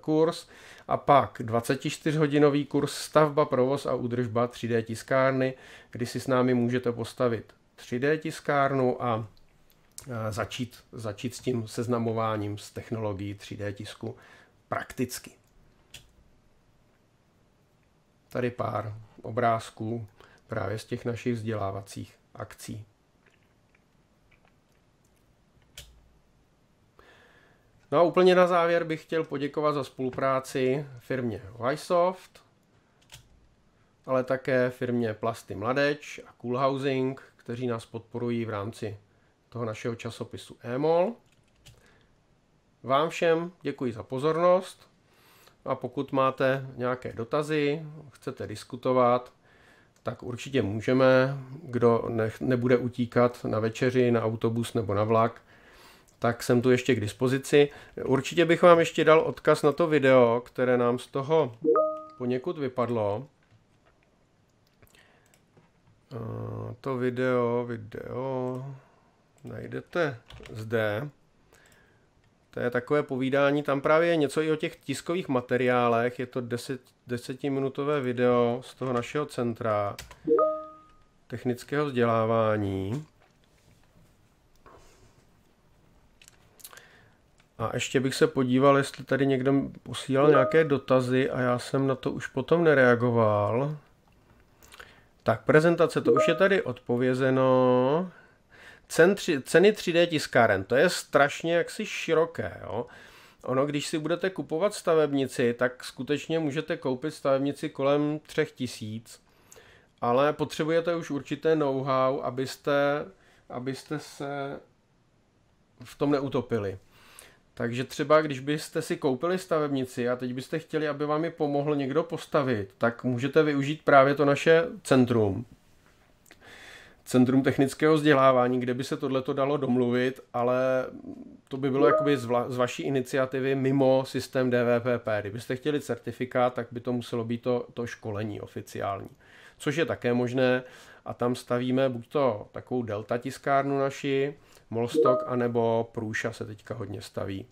kurz, a pak 24-hodinový kurz stavba, provoz a údržba 3D tiskárny, kdy si s námi můžete postavit 3D tiskárnu a eh, začít, začít s tím seznamováním s technologií 3D tisku prakticky. Tady pár obrázků právě z těch našich vzdělávacích akcí. No a úplně na závěr bych chtěl poděkovat za spolupráci firmě Vysoft, ale také firmě Plasty Mladeč a Cool Housing, kteří nás podporují v rámci toho našeho časopisu EMOL. Vám všem děkuji za pozornost a pokud máte nějaké dotazy, chcete diskutovat, tak určitě můžeme. Kdo nech, nebude utíkat na večeři, na autobus nebo na vlak, tak jsem tu ještě k dispozici. Určitě bych vám ještě dal odkaz na to video, které nám z toho poněkud vypadlo. Eh, to video, video najdete zde. To je takové povídání, tam právě je něco i o těch tiskových materiálech, je to 10, desetiminutové video z toho našeho centra technického vzdělávání. A ještě bych se podíval, jestli tady někdo posílal nějaké dotazy a já jsem na to už potom nereagoval. Tak, prezentace, to už je tady odpovězeno tři, ceny 3D tiskáren, to je strašně jaksi široké. Jo? Ono, když si budete kupovat stavebnici, tak skutečně můžete koupit stavebnici kolem 3000, ale potřebujete už určité know-how, abyste, abyste se v tom neutopili. Takže třeba, když byste si koupili stavebnici a teď byste chtěli, aby vám ji pomohl někdo postavit, tak můžete využít právě to naše centrum, centrum technického vzdělávání, kde by se tohleto dalo domluvit, ale to by bylo jakoby z, vla, z vaší iniciativy mimo systém DVPP. Kdybyste chtěli certifikát, tak by to muselo být to, to školení oficiální, což je také možné a tam stavíme buď to takovou delta tiskárnu naši, Molstok, anebo Průša se teďka hodně staví.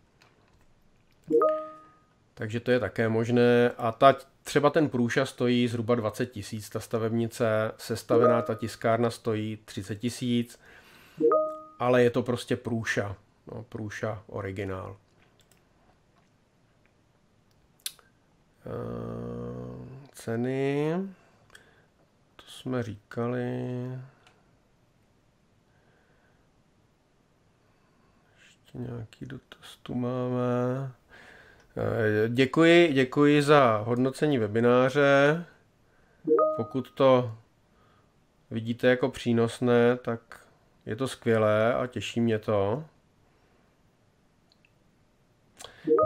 Takže to je také možné. A ta, třeba ten průša stojí zhruba 20 tisíc, ta stavebnice sestavená, ta tiskárna stojí 30 tisíc, ale je to prostě průša. No, průša originál. Uh, ceny, to jsme říkali. Ještě nějaký dotaz tu máme. Eh, děkuji, děkuji za hodnocení webináře. Pokud to vidíte jako přínosné, tak je to skvělé a těší mě to.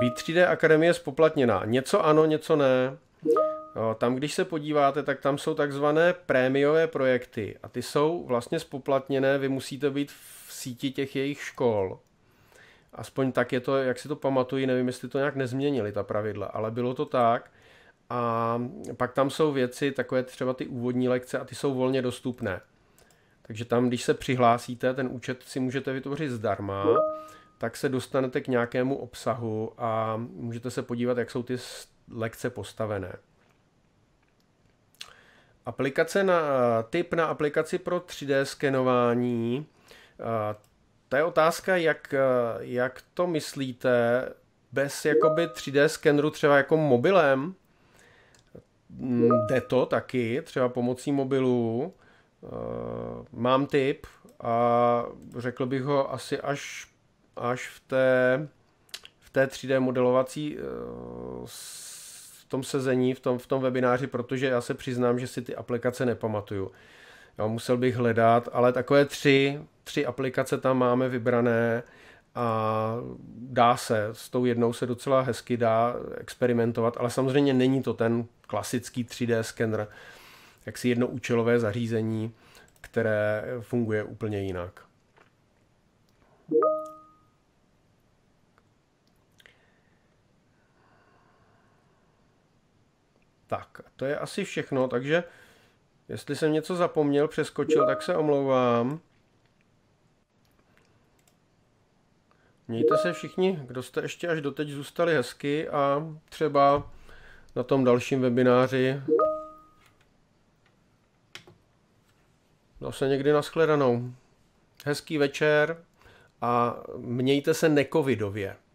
B3D Akademie je spoplatněná. Něco ano, něco ne. Tam, když se podíváte, tak tam jsou takzvané prémiové projekty a ty jsou vlastně spoplatněné, vy musíte být v síti těch jejich škol. Aspoň tak je to, jak si to pamatují, nevím, jestli to nějak nezměnili ta pravidla, ale bylo to tak. A pak tam jsou věci, takové třeba ty úvodní lekce a ty jsou volně dostupné. Takže tam, když se přihlásíte, ten účet si můžete vytvořit zdarma, tak se dostanete k nějakému obsahu a můžete se podívat, jak jsou ty lekce postavené. Aplikace na, typ na aplikaci pro 3D skenování to je otázka, jak, eh, jak to myslíte bez jakoby 3D skenru třeba jako mobilem? Mm, jde to taky, třeba pomocí mobilu. Eh, mám tip a řekl bych ho asi až, až v té v té 3D modelovací eh, v tom sezení, v tom, v tom webináři, protože já se přiznám, že si ty aplikace nepamatuju. Jo, musel bych hledat, ale takové tři, tři aplikace tam máme vybrané a dá se, s tou jednou se docela hezky dá experimentovat, ale samozřejmě není to ten klasický 3D skener, jaksi jednoučelové zařízení, které funguje úplně jinak. Tak, to je asi všechno, takže Jestli jsem něco zapomněl, přeskočil, tak se omlouvám. Mějte se všichni, kdo jste ještě až doteď zůstali hezky a třeba na tom dalším webináři zase někdy nashledanou. Hezký večer a mějte se nekovidově.